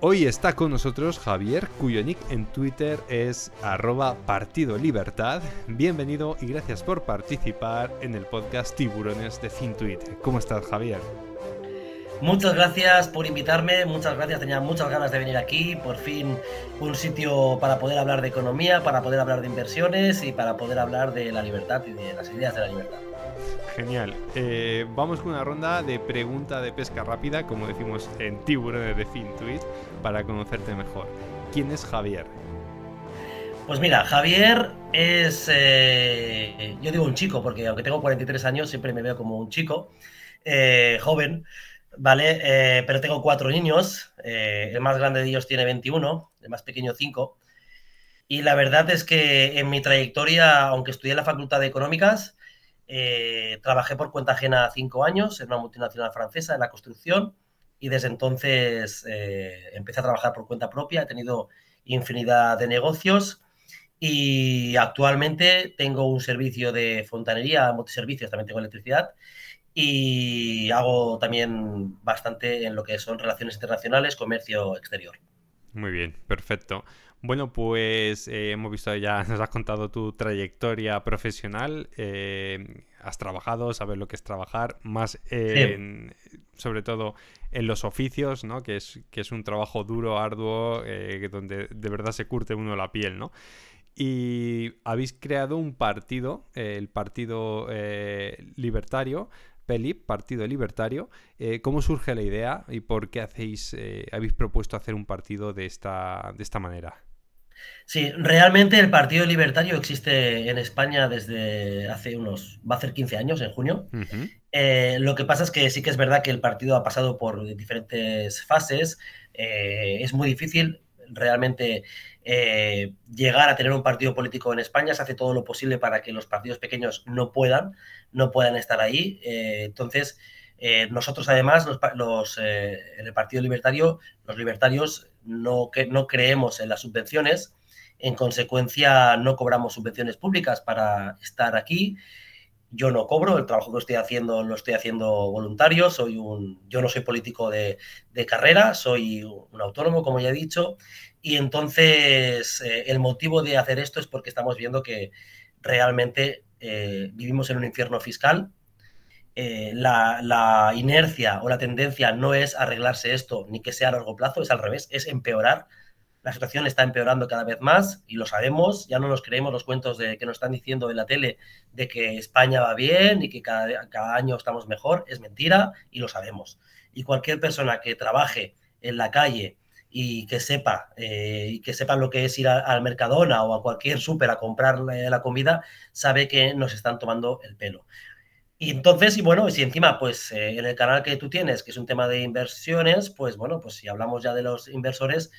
Hoy está con nosotros Javier, cuyo nick en Twitter es arroba Partido Libertad. Bienvenido y gracias por participar en el podcast Tiburones de FinTweet. ¿Cómo estás, Javier? Muchas gracias por invitarme, muchas gracias, tenía muchas ganas de venir aquí, por fin un sitio para poder hablar de economía, para poder hablar de inversiones y para poder hablar de la libertad y de las ideas de la libertad. Genial. Eh, vamos con una ronda de pregunta de pesca rápida, como decimos en Tiburones de tweet, para conocerte mejor. ¿Quién es Javier? Pues mira, Javier es, eh, yo digo un chico, porque aunque tengo 43 años, siempre me veo como un chico, eh, joven, ¿vale? pero tengo cuatro niños, el más grande de ellos tiene 21, el más pequeño 5. Y la verdad es que en mi trayectoria, aunque estudié en la Facultad de Económicas, eh, trabajé por cuenta ajena cinco años en una multinacional francesa en la construcción y desde entonces eh, empecé a trabajar por cuenta propia. He tenido infinidad de negocios y actualmente tengo un servicio de fontanería, servicios también tengo electricidad y hago también bastante en lo que son relaciones internacionales, comercio exterior. Muy bien, perfecto. Bueno, pues eh, hemos visto ya, nos has contado tu trayectoria profesional, eh, has trabajado, sabes lo que es trabajar, más sobre todo en los oficios, ¿no? que, es, que es un trabajo duro, arduo, eh, donde de verdad se curte uno la piel, ¿no? Y habéis creado un partido, el Partido Libertario, PELIP, Partido Libertario. ¿Cómo surge la idea y por qué hacéis, habéis propuesto hacer un partido de esta, de esta manera? Sí, realmente el Partido Libertario existe en España desde hace unos, va a hacer 15 años, en junio. Eh, lo que pasa es que sí que es verdad que el partido ha pasado por diferentes fases. Eh, es muy difícil realmente eh, llegar a tener un partido político en España. Se hace todo lo posible para que los partidos pequeños no puedan, no puedan estar ahí. entonces, eh, nosotros, además, los, eh, en el Partido Libertario, los libertarios no, que, no creemos en las subvenciones, en consecuencia no cobramos subvenciones públicas para estar aquí. Yo no cobro, el trabajo que estoy haciendo lo estoy haciendo voluntario, soy un, yo no soy político de, carrera, soy un autónomo, como ya he dicho, y entonces eh, el motivo de hacer esto es porque estamos viendo que realmente vivimos en un infierno fiscal eh, la, inercia o la tendencia no es arreglarse esto ni que sea a largo plazo, es al revés, es empeorar. La situación está empeorando cada vez más y lo sabemos, ya no nos creemos los cuentos de, que nos están diciendo en la tele de que España va bien y que cada, año estamos mejor, es mentira y lo sabemos. Y cualquier persona que trabaje en la calle y que sepa eh, que sepa lo que es ir al Mercadona o a cualquier súper a comprar eh, la comida, sabe que nos están tomando el pelo. Y entonces, y bueno, si encima, pues eh, en el canal que tú tienes, que es un tema de inversiones, pues bueno, pues si hablamos ya de los inversores,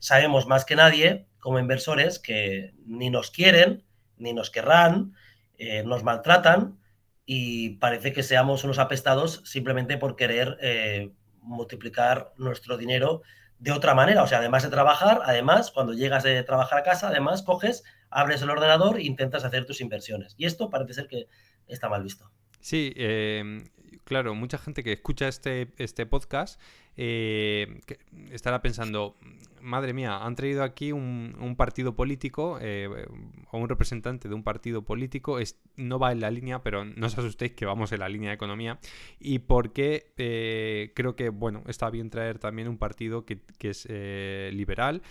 sabemos más que nadie como inversores que ni nos quieren, ni nos querrán, eh, nos maltratan y parece que seamos unos apestados simplemente por querer eh, multiplicar nuestro dinero de otra manera. O sea, además de trabajar, además, cuando llegas de trabajar a casa, además coges, abres el ordenador e intentas hacer tus inversiones. Y esto parece ser que está mal visto. Sí, em, claro, mucha gente que escucha este, este podcast eh, estará pensando, madre mía, han traído aquí un, partido político eh, o un representante de un partido político, es, no va en la línea, pero no os asustéis que vamos en la línea de economía, y porque eh, creo que, bueno, está bien traer también un partido que, que es eh, liberal,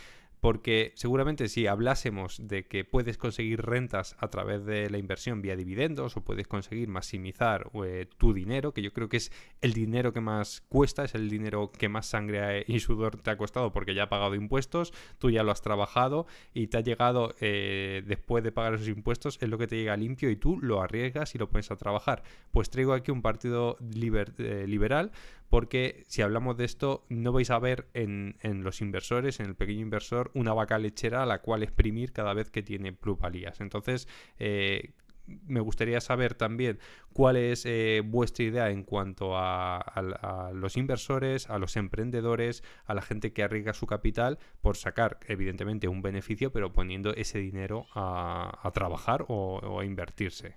porque seguramente si hablásemos de que puedes conseguir rentas a través de la inversión vía dividendos o puedes conseguir maximizar eh, tu dinero, que yo creo que es el dinero que más cuesta, es el dinero que más sangre y sudor te ha costado porque ya ha pagado impuestos, tú ya lo has trabajado y te ha llegado eh, después de pagar esos impuestos, es lo que te llega limpio y tú lo arriesgas y lo pones a trabajar. Pues traigo aquí un partido eh, liberal porque si hablamos de esto no vais a ver en, los inversores, en el pequeño inversor, una vaca lechera a la cual exprimir cada vez que tiene plusvalías. Entonces, eh, me gustaría saber también cuál es eh, vuestra idea en cuanto a, los inversores, a los emprendedores, a la gente que arriesga su capital por sacar, evidentemente, un beneficio, pero poniendo ese dinero a, trabajar o, a invertirse.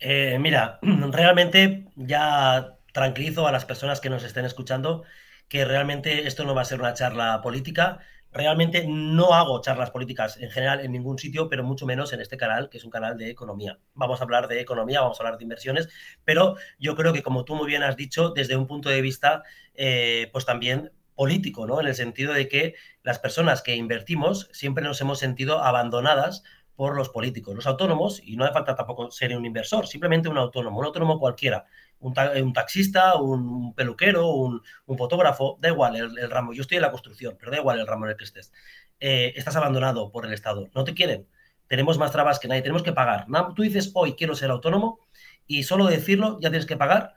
Eh, mira, realmente ya tranquilizo a las personas que nos estén escuchando que realmente esto no va a ser una charla política. Realmente no hago charlas políticas en general en ningún sitio, pero mucho menos en este canal, que es un canal de economía. Vamos a hablar de economía, vamos a hablar de inversiones, pero yo creo que como tú muy bien has dicho, desde un punto de vista, eh, pues también político, ¿no? En el sentido de que las personas que invertimos siempre nos hemos sentido abandonadas por los políticos. Los autónomos, y no hace falta tampoco ser un inversor, simplemente un autónomo, un autónomo cualquiera, un, taxista, un peluquero, un, fotógrafo, da igual el, ramo, yo estoy en la construcción, pero da igual el ramo en el que estés. Eh, estás abandonado por el Estado, no te quieren, tenemos más trabas que nadie, tenemos que pagar. Tú dices hoy quiero ser autónomo y solo decirlo ya tienes que pagar.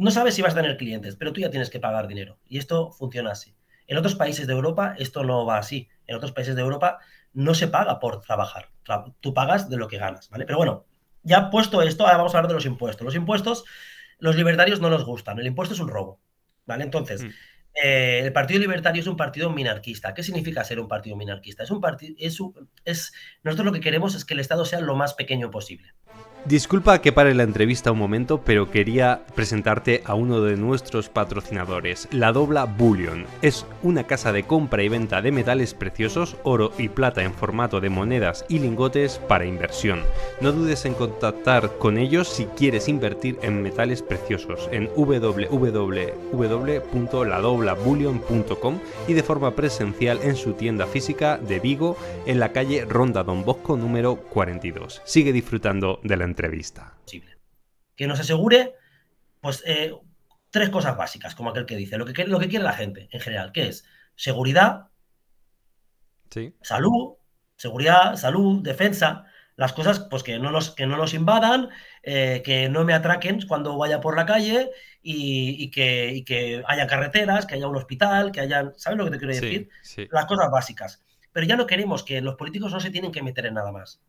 No sabes si vas a tener clientes, pero tú ya tienes que pagar dinero. Y esto funciona así. En otros países de Europa esto no va así. En otros países de Europa no se paga por trabajar. Tú pagas de lo que ganas, ¿vale? Pero bueno, ya puesto esto, ahora vamos a hablar de los impuestos. Los impuestos, los libertarios no nos gustan. El impuesto es un robo. ¿Vale? Entonces, mm. eh, el Partido Libertario es un partido minarquista. ¿Qué significa ser un partido minarquista? Es un partido. Es, es, nosotros lo que queremos es que el Estado sea lo más pequeño posible. Disculpa que pare la entrevista un momento, pero quería presentarte a uno de nuestros patrocinadores, la Dobla Bullion. Es una casa de compra y venta de metales preciosos, oro y plata en formato de monedas y lingotes para inversión. No dudes en contactar con ellos si quieres invertir en metales preciosos en www.ladoblabullion.com y de forma presencial en su tienda física de Vigo en la calle Ronda Don Bosco número 42. Sigue disfrutando de la entrevista? Que nos asegure, pues, eh, tres cosas básicas, como aquel que dice, lo que, lo que quiere la gente en general, que es seguridad, salud, seguridad, salud, defensa, las cosas pues que no nos, que no invadan, eh, que no me atraquen cuando vaya por la calle y, que, haya carreteras, que haya un hospital, que haya, ¿sabes lo que te quiero decir? Las cosas básicas. Pero ya no queremos que los políticos no se tienen que meter en nada más.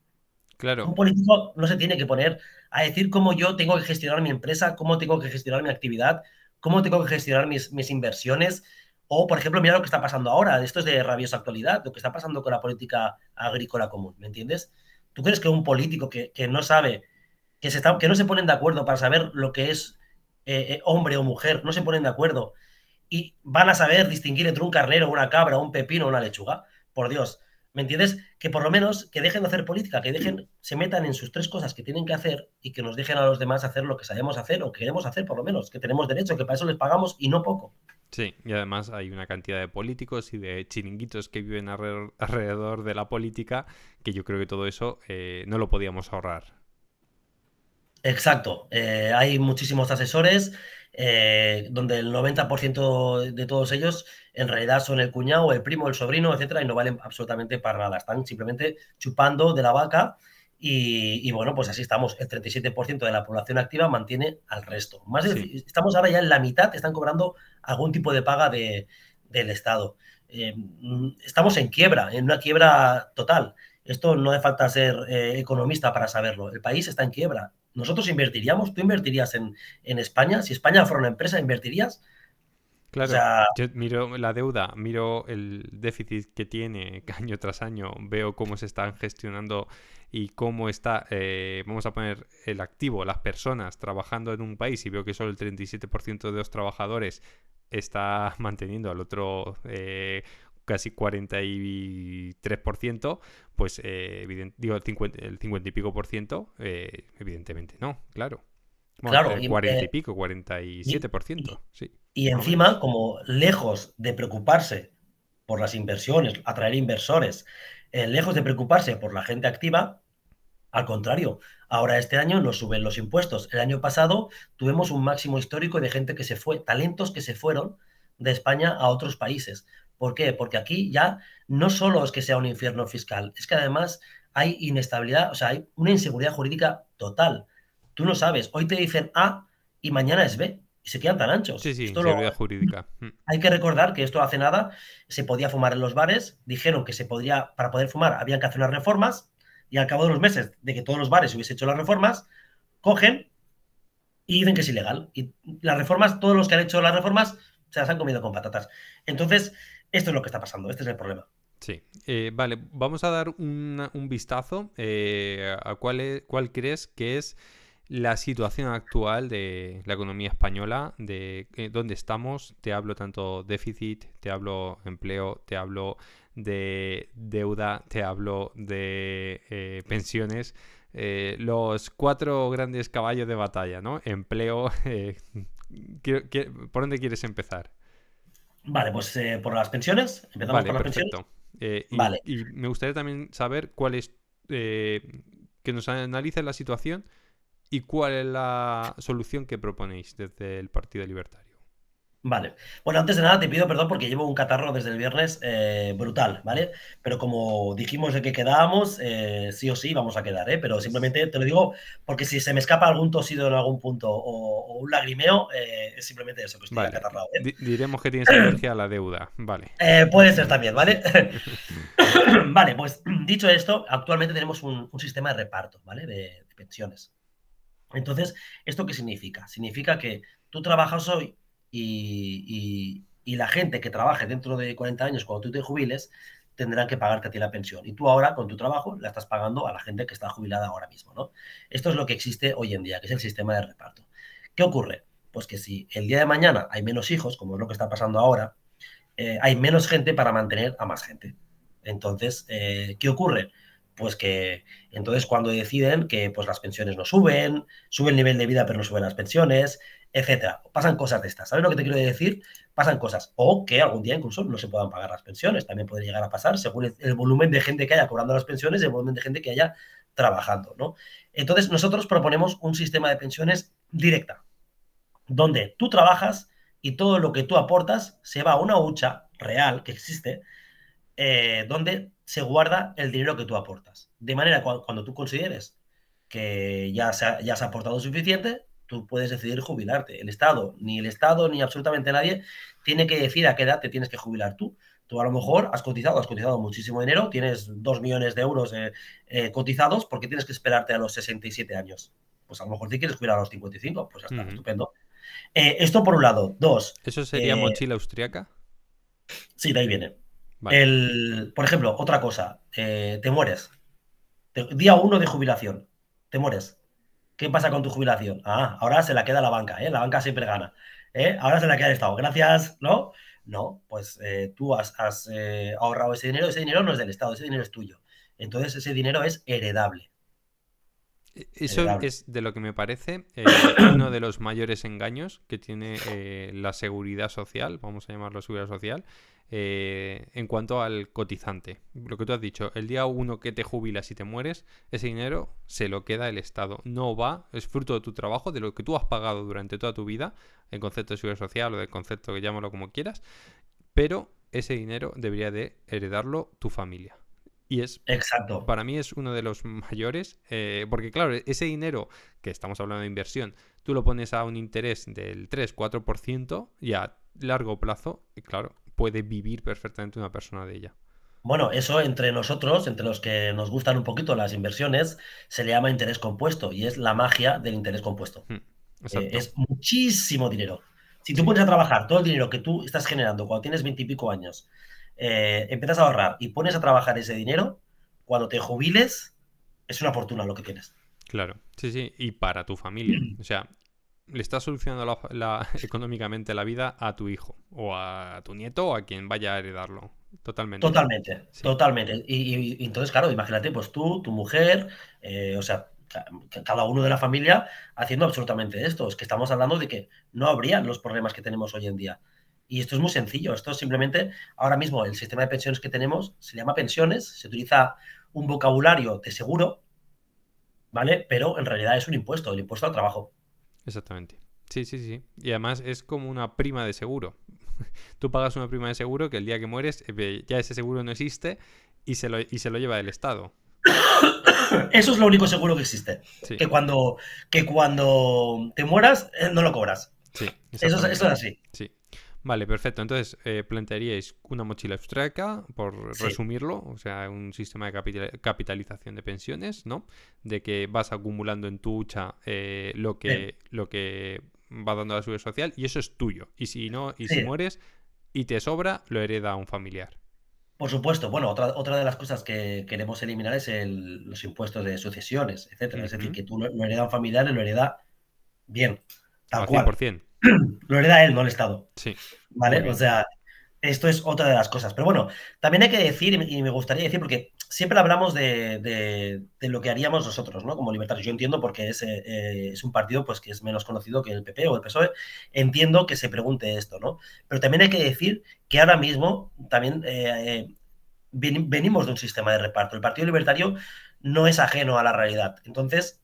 Un político no se tiene que poner a decir cómo yo tengo que gestionar mi empresa, cómo tengo que gestionar mi actividad, cómo tengo que gestionar mis, inversiones. O, por ejemplo, mira lo que está pasando ahora, esto es de rabiosa actualidad, lo que está pasando con la política agrícola común, ¿me entiendes? ¿Tú crees que un político que, no sabe, que, se que no se ponen de acuerdo para saber lo que es eh, eh, hombre o mujer, no se ponen de acuerdo y van a saber distinguir entre un carnero, una cabra, un pepino, una lechuga? Por Dios, ¿Me entiendes? Que por lo menos que dejen de hacer política, que dejen, se metan en sus tres cosas que tienen que hacer y que nos dejen a los demás hacer lo que sabemos hacer o queremos hacer, por lo menos, que tenemos derecho, que para eso les pagamos y no poco. Sí, y además hay una cantidad de políticos y de chiringuitos que viven alrededor de la política que yo creo que todo eso eh, no lo podíamos ahorrar. Exacto, eh, hay muchísimos asesores eh, donde el 90% de todos ellos en realidad son el cuñado, el primo, el sobrino, etcétera, y no valen absolutamente para nada. Están simplemente chupando de la vaca y, bueno, pues así estamos. El 37% de la población activa mantiene al resto. Más Estamos ahora ya en la mitad, están cobrando algún tipo de paga del Estado. Eh, estamos en quiebra, en una quiebra total. Esto no hace falta ser eh, economista para saberlo. El país está en quiebra. ¿Nosotros invertiríamos? ¿Tú invertirías en, España? Si España fuera una empresa, ¿invertirías? Claro, yo miro la deuda, miro el déficit que tiene año tras año, veo cómo se están gestionando y cómo está, eh, vamos a poner el activo, las personas trabajando en un país y veo que solo el 37% de los trabajadores está manteniendo al otro eh, casi 43%, pues eh, digo el 50, el y pico por ciento, eh, evidentemente no, claro. claro, 40 y, eh, pico, 47%. Y, sí. y encima, como lejos de preocuparse por las inversiones, atraer inversores, eh, lejos de preocuparse por la gente activa, al contrario, ahora este año nos suben los impuestos. El año pasado tuvimos un máximo histórico de gente que se fue, talentos que se fueron de España a otros países. ¿Por qué? Porque aquí ya no solo es que sea un infierno fiscal, es que además hay inestabilidad, o sea, hay una inseguridad jurídica total. Tú no sabes, hoy te dicen A y mañana es B y se quedan tan anchos. Sí, sí, inseguridad jurídica. Mm. Hay que recordar que esto hace nada se podía fumar en los bares, dijeron que se podría, para poder fumar, habían que hacer unas reformas y al cabo de los meses de que todos los bares hubiesen hecho las reformas, cogen y dicen que es ilegal. Y las reformas, todos los que han hecho las reformas se las han comido con patatas. Entonces, esto es lo que está pasando, este es el problema. Sí, eh, vale, vamos a dar un vistazo eh, a cuál, cuál crees que es la situación actual de la economía española, de eh, dónde estamos. Te hablo tanto déficit, te hablo empleo, te hablo de deuda, te hablo de pensiones. los cuatro grandes caballos de batalla, ¿no? Empleo. ¿qué, por dónde quieres empezar? Vale, pues eh, por las pensiones. Empezamos por las pensiones. Eh, y, me gustaría también saber cuál es. Eh, que nos analice la situación y cuál es la solución que proponéis desde el Partido Libertario. Vale. Bueno, antes de nada te pido perdón porque llevo un catarro desde el viernes eh, brutal, ¿vale? Pero como dijimos de que quedábamos, eh, sí o sí vamos a quedar, ¿eh? Pero simplemente te lo digo porque si se me escapa algún tosido en algún punto o, un lagrimeo, eh, es simplemente eso, que estoy catarrado. Diremos que tienes alergia a la deuda, vale. puede ser también, ¿vale? vale, pues dicho esto, actualmente tenemos un, sistema de reparto, ¿vale? de pensiones. Entonces, ¿esto qué significa? Significa que tú trabajas hoy y, la gente que trabaje dentro de 40 años cuando tú te jubiles tendrán que pagarte a ti la pensión. Y tú ahora, con tu trabajo, la estás pagando a la gente que está jubilada ahora mismo, ¿no? Esto es lo que existe hoy en día, que es el sistema de reparto. ¿Qué ocurre? Pues que si el día de mañana hay menos hijos, como es lo que está pasando ahora, eh, hay menos gente para mantener a más gente. Entonces, eh, ¿qué ocurre? Pues que entonces cuando deciden que pues, las pensiones no suben, sube el nivel de vida pero no suben las pensiones, etcétera. Pasan cosas de estas. ¿Sabes lo que te quiero decir? Pasan cosas. O que algún día incluso no se puedan pagar las pensiones. También puede llegar a pasar según el, volumen de gente que haya cobrando las pensiones y el volumen de gente que haya trabajando. ¿no? Entonces, nosotros proponemos un sistema de pensiones directa, donde tú trabajas y todo lo que tú aportas se va a una hucha real que existe, eh, donde se guarda el dinero que tú aportas. De manera que cuando tú consideres que ya se ya se ha aportado suficiente, tú puedes decidir jubilarte. El Estado, ni el Estado, ni absolutamente nadie tiene que decir a qué edad te tienes que jubilar tú. Tú a lo mejor has cotizado, has cotizado muchísimo dinero, tienes dos millones de euros eh, eh, cotizados, porque tienes que esperarte a los 67 años? Pues a lo mejor te quieres jubilar a los 55, pues ya está, estupendo. Eh, esto por un lado. Dos. ¿Eso sería mochila austriaca? Sí, de ahí viene. por ejemplo, otra cosa, te mueres. día uno de jubilación, te mueres. ¿Qué pasa con tu jubilación? Ah, ahora se la queda la banca, ¿eh? La banca siempre gana. ¿eh? Ahora se la queda el Estado. Gracias, ¿no? No, pues eh, tú has eh, ahorrado ese dinero, ese dinero no es del Estado, ese dinero es tuyo. Entonces ese dinero es heredable. E-, eso es de lo que me parece eh, uno de los mayores engaños que tiene eh, la seguridad social, vamos a llamarlo seguridad social, eh, en cuanto al cotizante. Lo que tú has dicho, el día uno que te jubilas y te mueres, ese dinero se lo queda el Estado. No va, es fruto de tu trabajo, de lo que tú has pagado durante toda tu vida, el concepto de seguridad social o del concepto que llámalo como quieras, pero ese dinero debería de heredarlo tu familia. Y es, Exacto. para mí es uno de los mayores, eh, porque claro, ese dinero que estamos hablando de inversión, tú lo pones a un interés del 3-4% y a largo plazo, eh, claro, puede vivir perfectamente una persona de ella. Bueno, eso entre nosotros, entre los que nos gustan un poquito las inversiones, se le llama interés compuesto y es la magia del interés compuesto. Hmm, eh, es muchísimo dinero. Si tú pones a trabajar todo el dinero que tú estás generando cuando tienes veintipico años eh, empiezas a ahorrar y pones a trabajar ese dinero, cuando te jubiles, es una fortuna lo que tienes. Claro, sí, sí, y para tu familia. O sea, le estás solucionando económicamente la vida a tu hijo o a tu nieto o a quien vaya a heredarlo. Totalmente. Totalmente, totalmente. Y, entonces, claro, imagínate, pues tú, tu mujer, eh, o sea, cada uno de la familia haciendo absolutamente esto. Es que estamos hablando de que no habrían los problemas que tenemos hoy en día. Y esto es muy sencillo. Esto simplemente, ahora mismo, el sistema de pensiones que tenemos se llama pensiones, se utiliza un vocabulario de seguro, ¿vale? Pero en realidad es un impuesto, el impuesto al trabajo. Exactamente. Sí, sí, sí. Y además es como una prima de seguro. Tú pagas una prima de seguro que el día que mueres eh, ya ese seguro no existe y se lo, y se lo lleva el Estado. Eso es lo único seguro que existe. Que, cuando, que cuando te mueras eh, no lo cobras. Sí, eso, eso es así. Sí. Vale, perfecto. Entonces, eh, plantearíais una mochila extraca por resumirlo, o sea, un sistema de capitalización de pensiones, ¿no? De que vas acumulando en tu hucha eh, lo, que, lo que va dando la seguridad social y eso es tuyo. Y si no, y si mueres y te sobra, lo hereda un familiar. Por supuesto, bueno, otra, otra de las cosas que queremos eliminar es los impuestos de sucesiones, etcétera. Es decir, que tú lo, lo a un familiar y lo hereda bien, tal cual. 100% lo hereda él, no el Estado. Sí. ¿Vale? O sea, esto es otra de las cosas. Pero bueno, también hay que decir, y me gustaría decir, porque siempre hablamos de, lo que haríamos nosotros, ¿no? Como libertarios. Yo entiendo porque es, eh, es un partido pues, que es menos conocido que el PP o el PSOE. Entiendo que se pregunte esto, ¿no? Pero también hay que decir que ahora mismo también eh, eh, venimos de un sistema de reparto. El Partido Libertario no es ajeno a la realidad. Entonces,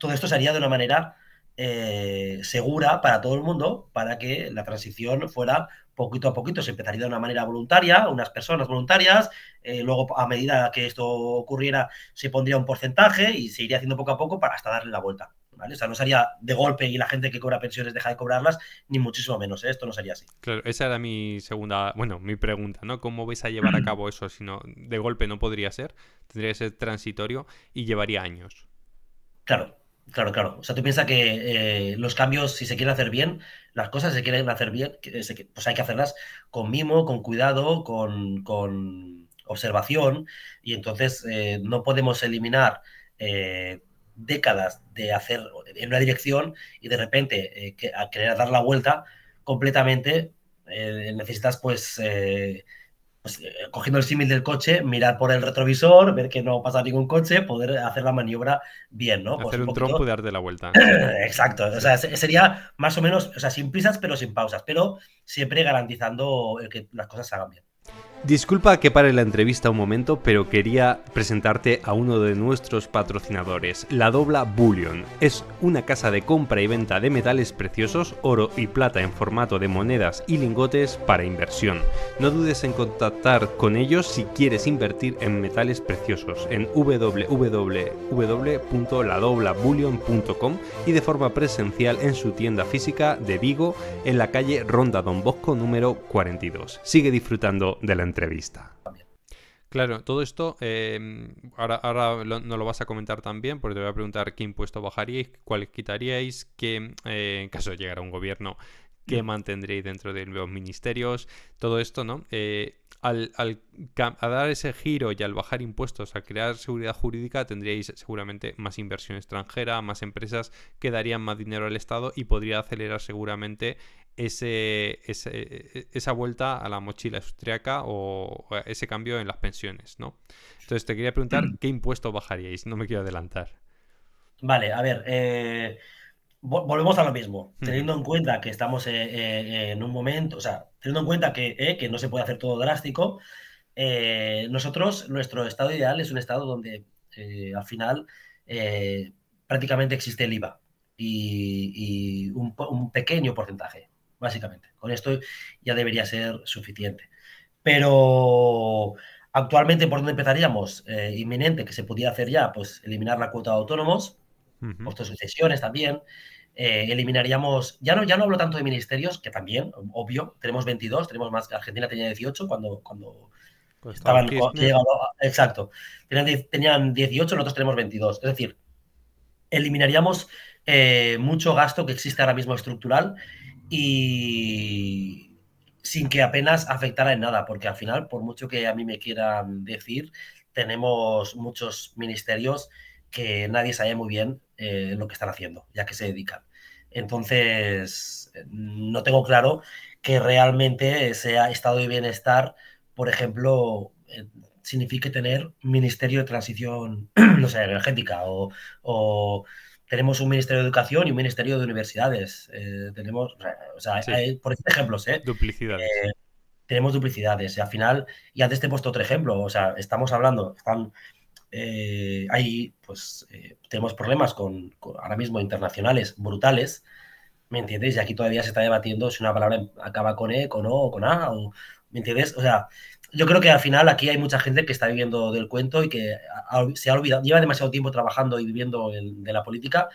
todo esto se haría de una manera eh, segura para todo el mundo, para que la transición fuera poquito a poquito. Se empezaría de una manera voluntaria, unas personas voluntarias, eh, luego a medida que esto ocurriera se pondría un porcentaje y se iría haciendo poco a poco para hasta darle la vuelta. O sea, no sería de golpe y la gente que cobra pensiones deja de cobrarlas, ni muchísimo menos, ¿eh? esto no sería así. Claro, esa era mi segunda, bueno, mi pregunta, ¿no? ¿Cómo vais a llevar a cabo eso? Si no, de golpe no podría ser, tendría que ser transitorio y llevaría años. Claro, Claro, claro. O sea, tú piensas que eh, los cambios, si se quieren hacer bien, las cosas se quieren hacer bien, pues hay que hacerlas con mimo, con cuidado, con, observación. Y entonces eh, no podemos eliminar eh, décadas de hacer en una dirección y de repente querer dar la vuelta completamente necesitas pues pues, eh, cogiendo el símil del coche, mirar por el retrovisor, ver que no pasa ningún coche, poder hacer la maniobra bien, ¿no? Pues hacer un, tronco trompo y darte la vuelta. Exacto, o sea, sería más o menos, o sea, sin prisas pero sin pausas, pero siempre garantizando que las cosas salgan bien. Disculpa que pare la entrevista un momento, pero quería presentarte a uno de nuestros patrocinadores, la Dobla Bullion. Es una casa de compra y venta de metales preciosos, oro y plata en formato de monedas y lingotes para inversión. No dudes en contactar con ellos si quieres invertir en metales preciosos en www.ladoblabullion.com y de forma presencial en su tienda física de Vigo en la calle Ronda Don Bosco número 42. Sigue disfrutando de la entrevista. Claro, todo esto, em, ahora, ahora lo, lo vas a comentar también, porque te voy a preguntar qué impuesto bajaríais, cuáles quitaríais, que eh, en caso de llegar a un gobierno, qué mm. mantendréis dentro de los ministerios, todo esto, ¿no? Eh, al, dar ese giro y al bajar impuestos, a crear seguridad jurídica, tendríais seguramente más inversión extranjera, más empresas que darían más dinero al Estado y podría acelerar seguramente e, e, esa vuelta a la mochila austriaca o ese cambio en las pensiones, ¿no? Entonces te quería preguntar mm. qué impuesto bajaríais, no me quiero adelantar. Vale, a ver, eh, volvemos a lo mismo, teniendo en cuenta que estamos eh, eh, en un momento, o sea, teniendo en cuenta que, no se puede hacer todo drástico, nosotros, nuestro estado ideal es un estado donde al final prácticamente existe el IVA y, un, pequeño porcentaje básicamente. Con esto ya debería ser suficiente. Pero actualmente, ¿por dónde empezaríamos? Eh, inminente, que se podía hacer ya, pues eliminar la cuota de autónomos, sucesiones también. Eh, eliminaríamos, ya no, ya no hablo tanto de ministerios, que también, obvio, tenemos 22, tenemos más, Argentina tenía 18 cuando, cuando estaban, exacto, tenían, 18, nosotros tenemos 22, es decir, eliminaríamos eh, mucho gasto que existe ahora mismo estructural y sin que apenas afectara en nada, porque al final, por mucho que a mí me quieran decir, tenemos muchos ministerios que nadie sabe muy bien eh, lo que están haciendo, ya que se dedican. Entonces, eh, no tengo claro que realmente sea estado de bienestar, por ejemplo, eh, signifique tener ministerio de transición, no sé, energética o tenemos un Ministerio de Educación y un Ministerio de Universidades. Eh, tenemos, o sea, hay, por ejemplo, ¿eh? Duplicidades. Eh, tenemos duplicidades. Y al final, y antes te he puesto otro ejemplo, o sea, estamos hablando, están, eh, pues, tenemos problemas con, ahora mismo internacionales brutales, ¿me entiendes? Y aquí todavía se está debatiendo si una palabra em, acaba con E, con O o con A, ¿me entiendes? O sea, yo creo que al final aquí hay mucha gente que está viviendo del cuento y que se ha olvidado, lleva demasiado tiempo trabajando y viviendo de la política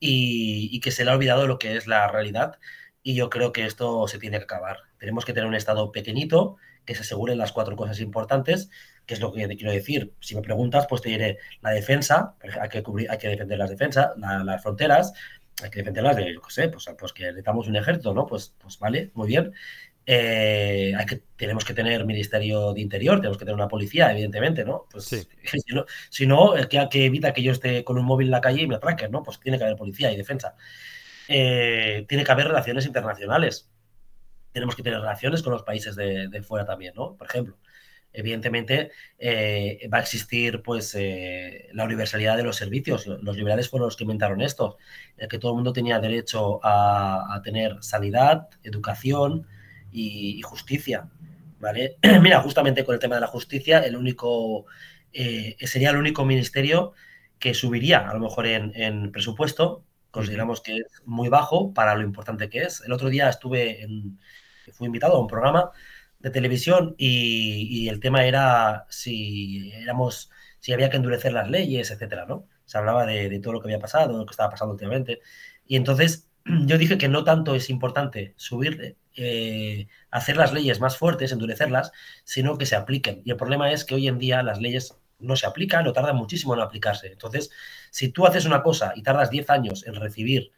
y, que se le ha olvidado lo que es la realidad. Y yo creo que esto se tiene que acabar. Tenemos que tener un Estado pequeñito que se aseguren las cuatro cosas importantes, que es lo que te quiero decir. Si me preguntas, pues te diré la defensa, hay que, cubrir, hay que defender las defensas, las fronteras, hay que defenderlas de, yo sé, pues, pues que necesitamos un ejército, ¿no? Pues, pues vale, muy bien. Eh, que, tenemos que tener Ministerio de Interior, tenemos que tener una policía, evidentemente, ¿no? Pues si no, ¿qué que, evita que yo esté con un móvil en la calle y me atraquen, ¿no? Pues tiene que haber policía y defensa. Eh, tiene que haber relaciones internacionales. Tenemos que tener relaciones con los países de, fuera también, ¿no? Por ejemplo. Evidentemente eh, va a existir pues la universalidad de los servicios. Los liberales fueron los que inventaron esto, que todo el mundo tenía derecho a tener sanidad, educación, y, justicia. ¿vale? Mira, justamente con el tema de la justicia, el único eh, sería el único ministerio que subiría a lo mejor en, presupuesto. Consideramos que es muy bajo para lo importante que es. El otro día estuve en, fui invitado a un programa de televisión y, el tema era si éramos, si había que endurecer las leyes, etcétera, ¿no? Se hablaba de, de todo lo que había pasado, lo que estaba pasando últimamente. Y entonces yo dije que no tanto es importante subir, eh, hacer las leyes más fuertes, endurecerlas, sino que se apliquen. Y el problema es que hoy en día las leyes no se aplican o tardan muchísimo en aplicarse. Entonces, si tú haces una cosa y tardas 10 años en recibir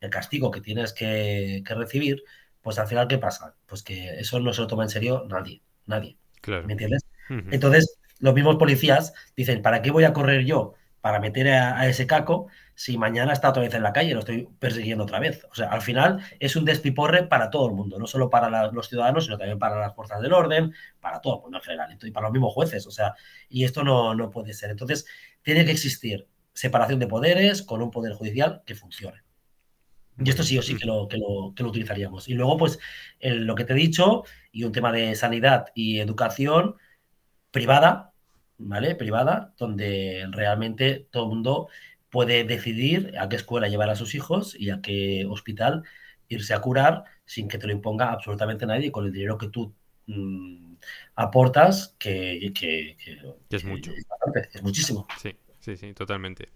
el castigo que tienes que, recibir, pues al final, ¿qué pasa? Pues que eso no se lo toma en serio nadie, nadie. ¿Me entiendes? Entonces, los mismos policías dicen, ¿para qué voy a correr yo? Para meter a ese caco si mañana está otra vez en la calle, lo estoy persiguiendo otra vez. O sea, al final es un despiporre para todo el mundo, no solo para los ciudadanos, sino también para las fuerzas del orden, para todo el mundo en general, y para los mismos jueces. O sea, y esto no, puede ser. Entonces, tiene que existir separación de poderes con un poder judicial que funcione. Y esto sí o sí que lo, que lo, utilizaríamos. Y luego, pues, lo que te he dicho, y un tema de sanidad y educación privada, ¿vale? Privada, donde realmente todo el mundo puede decidir a qué escuela llevar a sus hijos y a qué hospital irse a curar sin que te lo imponga absolutamente nadie con el dinero que tú mm, aportas, que, es mucho. Es, muchísimo. Sí, sí, sí, totalmente.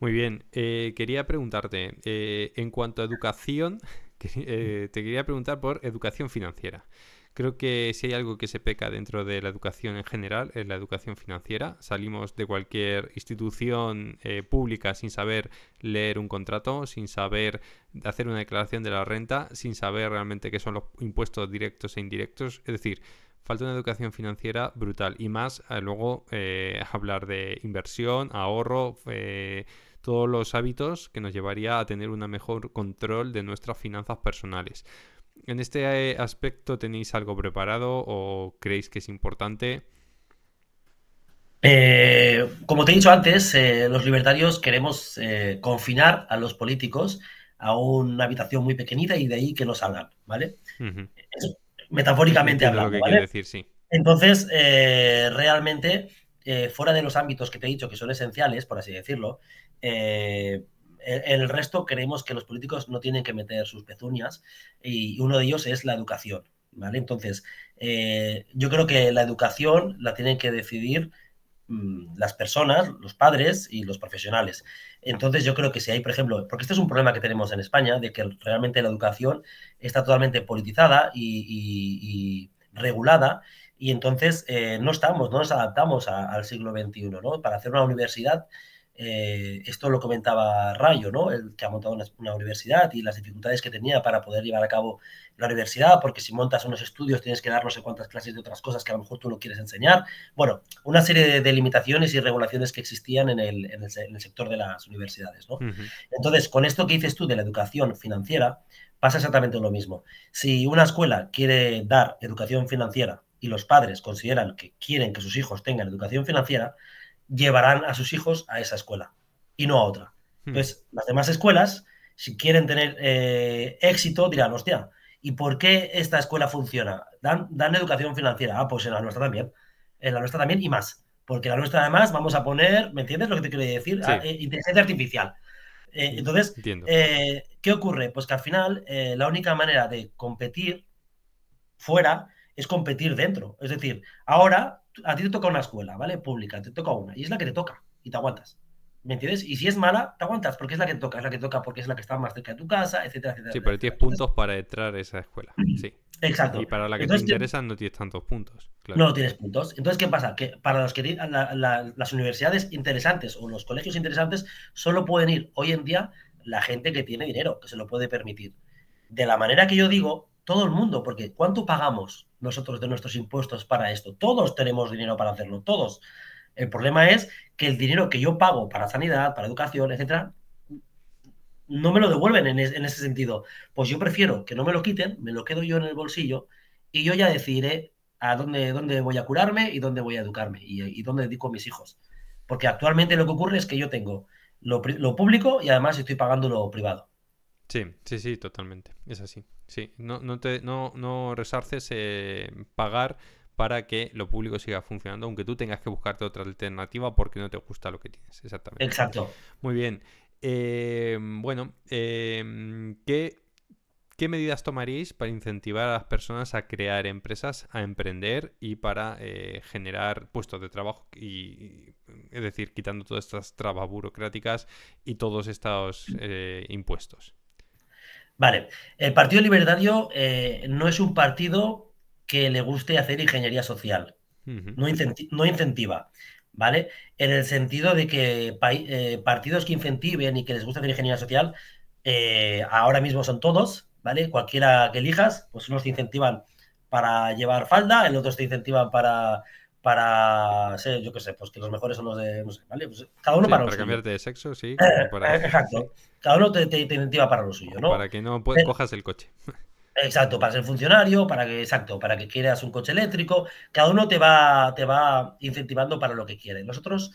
Muy bien, eh, quería preguntarte, eh, en cuanto a educación, eh, te quería preguntar por educación financiera. Creo que si hay algo que se peca dentro de la educación en general, es la educación financiera. Salimos de cualquier institución eh, pública sin saber leer un contrato, sin saber hacer una declaración de la renta, sin saber realmente qué son los impuestos directos e indirectos. Es decir, falta una educación financiera brutal y más eh, luego eh, hablar de inversión, ahorro, todos los hábitos que nos llevaría a tener un mejor control de nuestras finanzas personales. ¿En este eh, aspecto tenéis algo preparado o creéis que es importante? Eh, como te he dicho antes, eh, los libertarios queremos confinar a los políticos a una habitación muy pequeñita y de ahí que los hablan, ¿vale? metafóricamente hablando, que ¿vale? decir, sí. Entonces, realmente, fuera de los ámbitos que te he dicho que son esenciales, por así decirlo, el, resto creemos que los políticos no tienen que meter sus pezuñas y uno de ellos es la educación. ¿vale? Entonces, eh, yo creo que la educación la tienen que decidir mm, las personas, los padres y los profesionales. Entonces, yo creo que si hay, por ejemplo, porque este es un problema que tenemos en España, de que realmente la educación está totalmente politizada y, regulada y entonces eh, no estamos, no nos adaptamos al siglo XXI, ¿no? Para hacer una universidad eh, esto lo comentaba Rayo, ¿no? El que ha montado una, universidad y las dificultades que tenía para poder llevar a cabo la universidad, porque si montas unos estudios tienes que dar no sé cuántas clases de otras cosas que a lo mejor tú no quieres enseñar. Bueno, una serie de, limitaciones y regulaciones que existían en el, sector de las universidades, ¿no? Entonces, con esto que dices tú de la educación financiera, pasa exactamente lo mismo. Si una escuela quiere dar educación financiera y los padres consideran que quieren que sus hijos tengan educación financiera, llevarán a sus hijos a esa escuela y no a otra. Hmm. Entonces, las demás escuelas, si quieren tener eh, éxito, dirán, hostia, ¿y por qué esta escuela funciona? Dan, dan educación financiera. Ah, pues en la nuestra también. En la nuestra también y más. Porque en la nuestra además vamos a poner, ¿me entiendes lo que te quiero decir? Ah, eh, inteligencia artificial. Eh, entonces, ¿qué ocurre? Pues que al final la única manera de competir fuera es competir dentro. Es decir, ahora a ti te toca una escuela, ¿vale? Pública, te toca una, y es la que te toca, y te aguantas. ¿Me entiendes? Y si es mala, te aguantas, porque es la que te toca, es la que toca porque es la que está más cerca de tu casa, etcétera, etcétera. Sí, pero tienes puntos para entrar a esa escuela. Sí. Exacto. Y para la que te interesa no tienes tantos puntos. No tienes puntos. Entonces, ¿qué pasa? Que para los que las universidades interesantes o los colegios interesantes solo pueden ir hoy en día la gente que tiene dinero, que se lo puede permitir. De la manera que yo digo, todo el mundo, porque ¿cuánto pagamos nosotros de nuestros impuestos para esto? Todos tenemos dinero para hacerlo, todos. El problema es que el dinero que yo pago para sanidad, para educación, etcétera, no me lo devuelven en, ese sentido. Pues yo prefiero que no me lo quiten, me lo quedo yo en el bolsillo y yo ya decidiré a dónde, dónde voy a curarme y dónde voy a educarme y, dónde dedico a mis hijos. Porque actualmente lo que ocurre es que yo tengo lo público y además estoy pagando lo privado. Sí, sí, sí, totalmente. Es así. Sí, no, no, te, no, no resarces eh, pagar para que lo público siga funcionando, aunque tú tengas que buscarte otra alternativa porque no te gusta lo que tienes. Exactamente. Exacto. Muy bien. Em, bueno, em, ¿qué, medidas tomaríais para incentivar a las personas a crear empresas, a emprender y para eh, generar puestos de trabajo? Y, es decir, quitando todas estas trabas burocráticas y todos estos mm. eh, impuestos. Vale, el Partido Libertario eh, no es un partido que le guste hacer ingeniería social. no, incentiva, ¿vale? En el sentido de que eh, partidos que incentiven y que les guste hacer ingeniería social, eh, ahora mismo son todos, ¿vale? Cualquiera que elijas, pues unos te incentivan para llevar falda, el otro te incentivan para para ser, yo qué sé, pues que los mejores son los de, pues, eh, cada uno para, para cambiarte de sexo, sí. Eh, eh, exacto. Cada uno te, incentiva para lo suyo, ¿no? Para que no cojas el coche. Exacto, para ser funcionario, para que, exacto, para que quieras un coche eléctrico, cada uno te va, te va incentivando para lo que quiere. Nosotros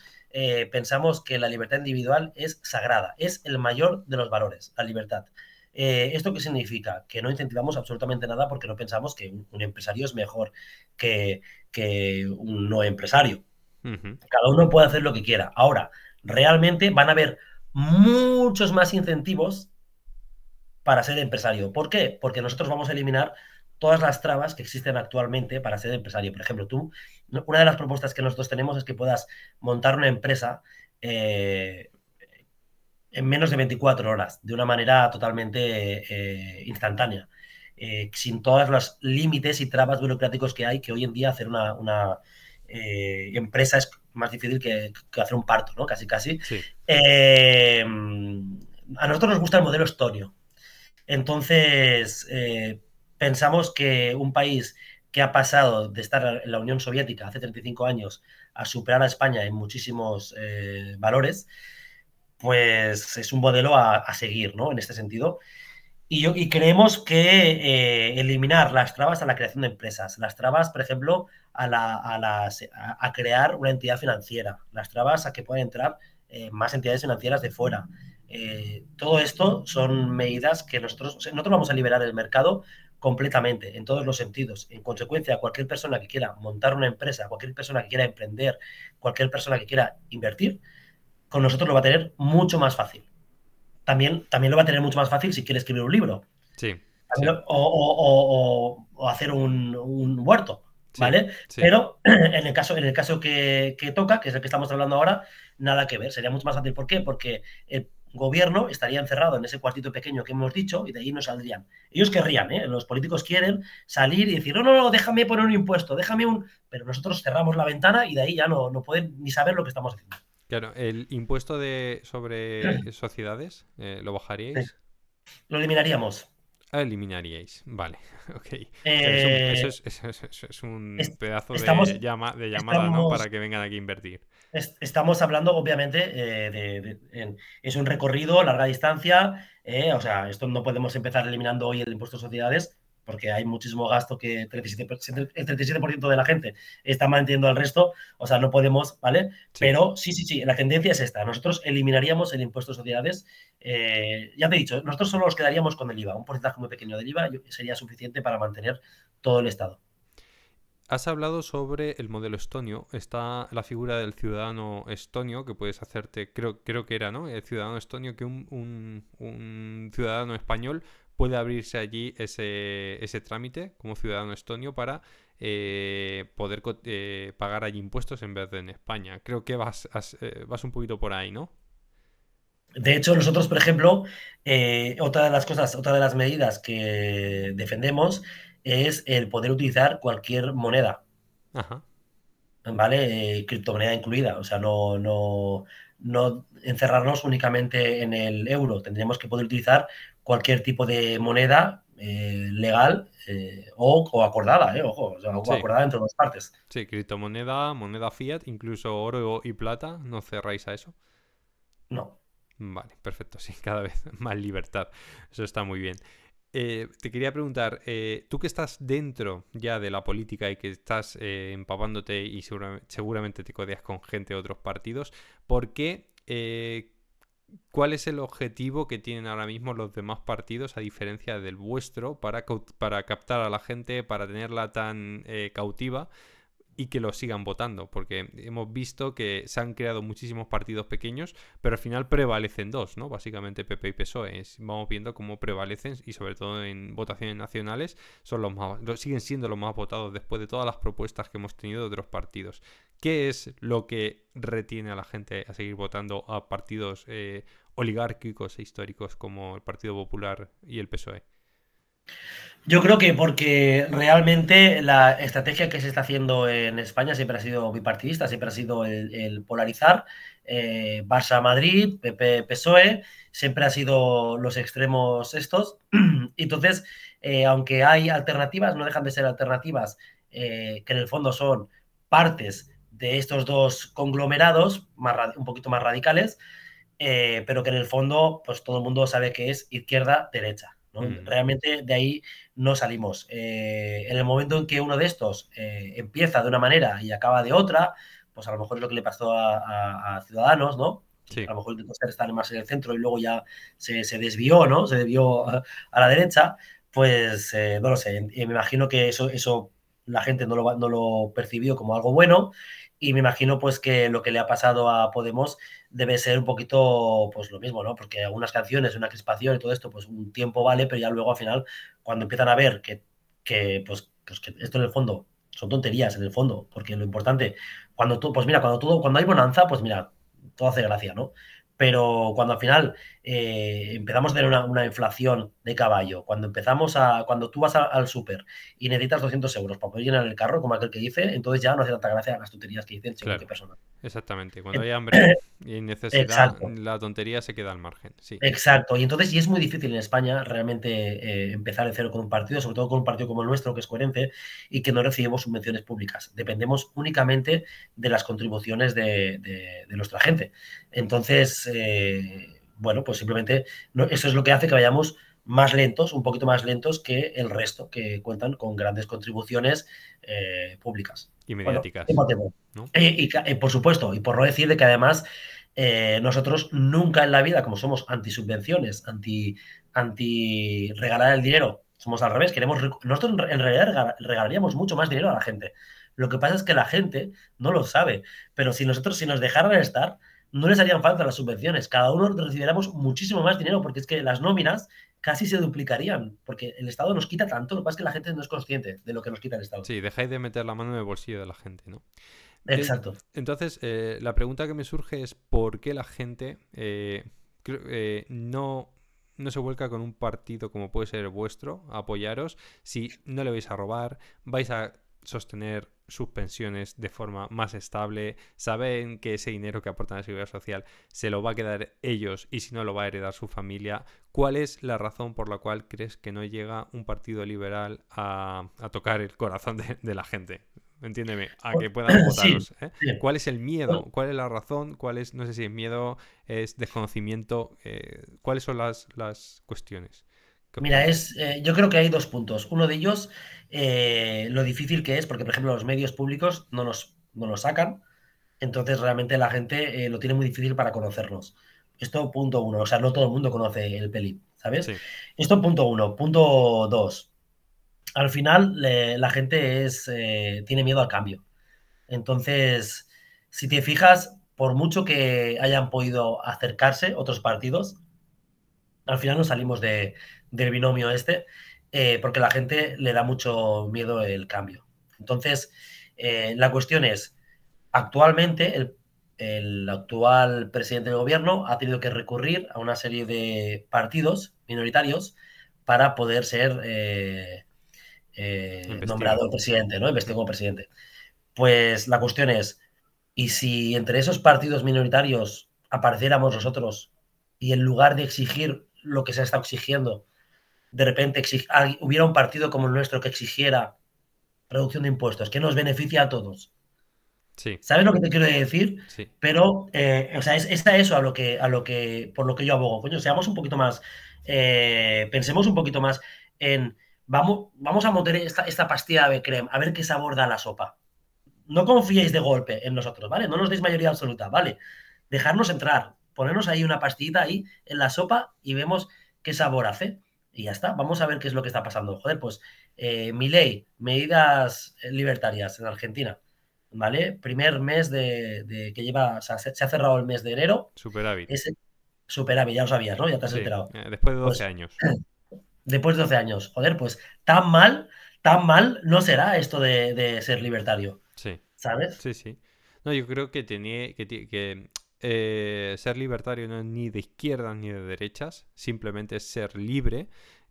pensamos que la libertad individual es sagrada, es el mayor de los valores, la libertad. ¿Esto qué significa? Que no incentivamos absolutamente nada porque no pensamos que un empresario es mejor que, que un no empresario. Cada uno puede hacer lo que quiera. Ahora, realmente van a haber muchos más incentivos para ser empresario. ¿Por qué? Porque nosotros vamos a eliminar todas las trabas que existen actualmente para ser empresario. Por ejemplo, tú, una de las propuestas que nosotros tenemos es que puedas montar una empresa eh, en menos de 24 horas, de una manera totalmente eh, instantánea. Eh, sin todos los límites y trabas burocráticos que hay, que hoy en día hacer una, eh, empresa es más difícil que, hacer un parto, ¿no? Casi, casi. Eh, a nosotros nos gusta el modelo estonio. Entonces, pensamos que un país que ha pasado de estar en la Unión Soviética hace 35 años a superar a España en muchísimos valores, pues es un modelo a, seguir, ¿no? En este sentido. Y, y creemos que eh, eliminar las trabas a la creación de empresas, las trabas, por ejemplo, a, la, a, las, a, crear una entidad financiera, las trabas a que puedan entrar eh, más entidades financieras de fuera. Eh, todo esto son medidas que nosotros, nosotros vamos a liberar el mercado completamente, en todos los sentidos. En consecuencia, cualquier persona que quiera montar una empresa, cualquier persona que quiera emprender, cualquier persona que quiera invertir, con nosotros lo va a tener mucho más fácil también, también lo va a tener mucho más fácil si quiere escribir un libro. Sí. o, hacer un, huerto. ¿Vale? Pero en el caso, en el caso que, toca, que es el que estamos hablando ahora, nada que ver. Sería mucho más fácil. ¿Por qué? Porque el gobierno estaría encerrado en ese cuartito pequeño que hemos dicho y de ahí no saldrían. Ellos querrían, ¿eh? los políticos quieren salir y decir, no, no, no, déjame poner un impuesto, déjame un... Pero nosotros cerramos la ventana y de ahí ya no, no pueden ni saber lo que estamos haciendo. Claro, ¿el impuesto de sobre sociedades eh, lo bajaríais? Lo eliminaríamos. Ah, eliminaríais, vale, ok. Eso, es, un pedazo de, llama, llamada para que vengan aquí a invertir. estamos hablando, obviamente, eh, es un recorrido, larga distancia, eh, o sea, esto no podemos empezar eliminando hoy el impuesto de sociedades, porque hay muchísimo gasto que el 37%, de la gente está manteniendo al resto, o sea, no podemos, ¿vale? Pero sí, sí, sí, la tendencia es esta. Nosotros eliminaríamos el impuesto de sociedades, eh, ya te he dicho, nosotros solo nos quedaríamos con el IVA, un porcentaje muy pequeño del IVA sería suficiente para mantener todo el Estado. Has hablado sobre el modelo estonio. Está la figura del ciudadano estonio que puedes hacerte, creo, creo que era, ¿no? El ciudadano estonio que un ciudadano español puede abrirse allí ese, trámite como ciudadano estonio para eh, poder eh, pagar allí impuestos en vez de en España. Creo que vas, eh, vas un poquito por ahí, ¿no? De hecho, nosotros, por ejemplo, otra de las cosas, otra de las medidas que defendemos es el poder utilizar cualquier moneda. Ajá. ¿Vale? criptomoneda incluida. O sea, no, no, no encerrarnos únicamente en el euro. Tendríamos que poder utilizar cualquier tipo de moneda eh, legal eh, o, o, acordada, eh, ojo, o acordada entre dos partes. Sí, criptomoneda, moneda fiat, incluso oro y plata, ¿no cerráis a eso? No. Vale, perfecto, sí, cada vez más libertad, eso está muy bien. Eh, te quería preguntar, tú que estás dentro ya de la política y que estás eh, empapándote y seguramente te codeas con gente de otros partidos, ¿por qué ¿Cuál es el objetivo que tienen ahora mismo los demás partidos, a diferencia del vuestro, para, para captar a la gente, para tenerla tan eh, cautiva y que lo sigan votando? Porque hemos visto que se han creado muchísimos partidos pequeños, pero al final prevalecen dos, ¿no? Básicamente PP y PSOE. Vamos viendo cómo prevalecen y sobre todo en votaciones nacionales son los más, siguen siendo los más votados después de todas las propuestas que hemos tenido de otros partidos. ¿Qué es lo que retiene a la gente a seguir votando a partidos eh, oligárquicos e históricos como el Partido Popular y el PSOE? Yo creo que porque realmente la estrategia que se está haciendo en España siempre ha sido bipartidista, siempre ha sido el, polarizar eh, Barça-Madrid, PP-PSOE, siempre han sido los extremos estos. Entonces, eh, aunque hay alternativas, no dejan de ser alternativas que en el fondo son partes de estos dos conglomerados, un poquito más radicales, eh, pero que en el fondo, pues todo el mundo sabe que es izquierda-derecha. Mm. Realmente de ahí no salimos. Eh, en el momento en que uno de estos eh, empieza de una manera y acaba de otra, pues a lo mejor es lo que le pasó a, Ciudadanos, ¿no? A lo mejor intentó estar más en el centro y luego ya se, desvió, ¿no? Se desvió a, la derecha. Pues no lo sé, me imagino que eso, eso la gente no lo, no lo percibió como algo bueno y me imagino pues que lo que le ha pasado a Podemos debe ser un poquito pues lo mismo, ¿no? Porque algunas canciones, una crispación y todo esto, pues un tiempo vale, pero ya luego al final cuando empiezan a ver que, que pues, pues que esto en el fondo son tonterías en el fondo, porque lo importante cuando tú pues mira, cuando todo cuando hay bonanza, pues mira, todo hace gracia, ¿no? Pero cuando al final eh, empezamos a tener una, inflación de caballo, cuando empezamos a, cuando tú vas al súper y necesitas 200 euros para poder llenar el carro, como aquel que dice, entonces ya no hace tanta gracia las tonterías que dicen el claro. qué persona. Exactamente, cuando hay hambre y necesidad, la tontería se queda al margen. Sí. Exacto, y entonces y es muy difícil en España realmente eh, empezar de cero con un partido, sobre todo con un partido como el nuestro, que es coherente y que no recibimos subvenciones públicas. Dependemos únicamente de las contribuciones de, nuestra gente. Entonces, eh, bueno, pues simplemente eso es lo que hace que vayamos más lentos, un poquito más lentos que el resto, que cuentan con grandes contribuciones eh, públicas. Y mediáticas. Eh, y, eh, por supuesto, y por no decir de que además nosotros nunca en la vida, como somos antisubvenciones, anti, anti regalar el dinero, somos al revés, queremos nosotros en realidad regalaríamos mucho más dinero a la gente. Lo que pasa es que la gente no lo sabe, pero si nosotros si nos dejaran estar, no les harían falta las subvenciones. Cada uno recibiéramos muchísimo más dinero porque es que las nóminas casi se duplicarían, porque el Estado nos quita tanto, lo que pasa es que la gente no es consciente de lo que nos quita el Estado. Sí, dejáis de meter la mano en el bolsillo de la gente, ¿no? Eh, Exacto. Entonces, eh, la pregunta que me surge es por qué la gente eh, no, no se vuelca con un partido como puede ser vuestro, apoyaros, si no le vais a robar, vais a sostener sus pensiones de forma más estable, saben que ese dinero que aportan a la seguridad social se lo va a quedar ellos y si no lo va a heredar su familia. ¿Cuál es la razón por la cual crees que no llega un partido liberal a, tocar el corazón de, la gente? Entiéndeme, a que puedan votarlos. ¿eh? ¿Cuál es el miedo? ¿Cuál es la razón? ¿Cuál es, no sé si es miedo, es desconocimiento? Eh, ¿Cuáles son las, las cuestiones? Mira, es, eh, yo creo que hay dos puntos. Uno de ellos, eh, lo difícil que es, porque por ejemplo los medios públicos no nos, sacan, entonces realmente la gente eh, lo tiene muy difícil para conocernos. Esto punto uno, o sea, no todo el mundo conoce el peli, ¿sabes? Esto punto uno. Punto dos, al final la gente es, tiene miedo al cambio. Entonces, si te fijas, por mucho que hayan podido acercarse otros partidos, al final nos salimos de, del binomio este, eh, porque la gente le da mucho miedo el cambio. Entonces, eh, la cuestión es, actualmente el, actual presidente del gobierno ha tenido que recurrir a una serie de partidos minoritarios para poder ser eh, eh, nombrado presidente, ¿no? Investigado como presidente. Pues la cuestión es, ¿y si entre esos partidos minoritarios apareciéramos nosotros y en lugar de exigir lo que se está exigiendo, de repente hubiera un partido como el nuestro que exigiera reducción de impuestos, que nos beneficia a todos. ¿Sabes lo que te quiero decir? Sí. Pero, eh, o sea, está eso a lo, que, a lo que, por lo que yo abogo. Coño, seamos un poquito más, eh, pensemos un poquito más en, vamos, vamos a meter esta, pastilla de creme, a ver qué sabor da la sopa. No confiéis de golpe en nosotros, ¿vale? No nos deis mayoría absoluta, ¿vale? Dejarnos entrar, ponernos ahí una pastillita ahí en la sopa y vemos qué sabor hace y ya está. Vamos a ver qué es lo que está pasando. Joder, pues eh, mi ley, medidas eh, libertarias en Argentina, ¿vale? Primer mes de, que lleva, o sea, se, ha cerrado el mes de enero. Superávit. superávit, ya lo sabías, ¿no? Ya te has enterado. Eh, después de 12 pues, años. Después de 12 años. Joder, pues tan mal, tan mal no será esto de, ser libertario. Sí. ¿Sabes? Sí, sí. No, yo creo que tenía que eh, ser libertario no es ni de izquierdas ni de derechas, simplemente es ser libre.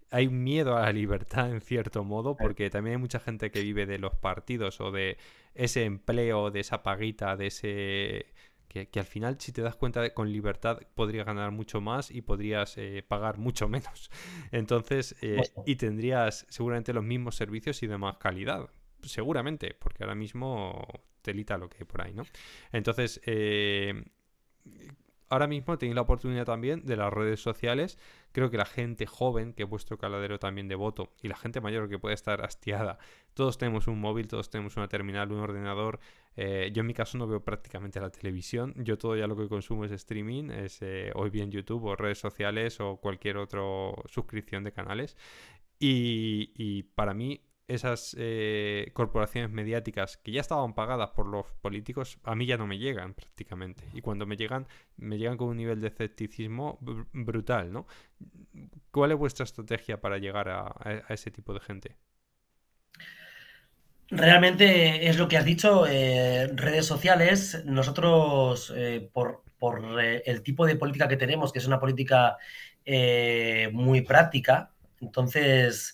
Hay miedo a la libertad en cierto modo, porque también hay mucha gente que vive de los partidos o de ese empleo, de esa paguita, de ese... Que, al final, si te das cuenta, con libertad podrías ganar mucho más y podrías eh, pagar mucho menos. Entonces, eh, y tendrías seguramente los mismos servicios y de más calidad. Seguramente, porque ahora mismo telita lo que hay por ahí, ¿no? Entonces, eh, ahora mismo tenéis la oportunidad también de las redes sociales. Creo que la gente joven, que es vuestro caladero también de voto, y la gente mayor que puede estar hastiada, todos tenemos un móvil, todos tenemos una terminal, un ordenador. Eh, yo en mi caso no veo prácticamente la televisión. Yo todo ya lo que consumo es streaming, es eh, hoy bien YouTube o redes sociales o cualquier otra suscripción de canales. y para mí esas eh, corporaciones mediáticas que ya estaban pagadas por los políticos, a mí ya no me llegan prácticamente. Y cuando me llegan, me llegan con un nivel de escepticismo brutal, ¿no? ¿Cuál es vuestra estrategia para llegar a, ese tipo de gente? Realmente es lo que has dicho, eh, redes sociales, nosotros eh, por, el tipo de política que tenemos, que es una política muy práctica, entonces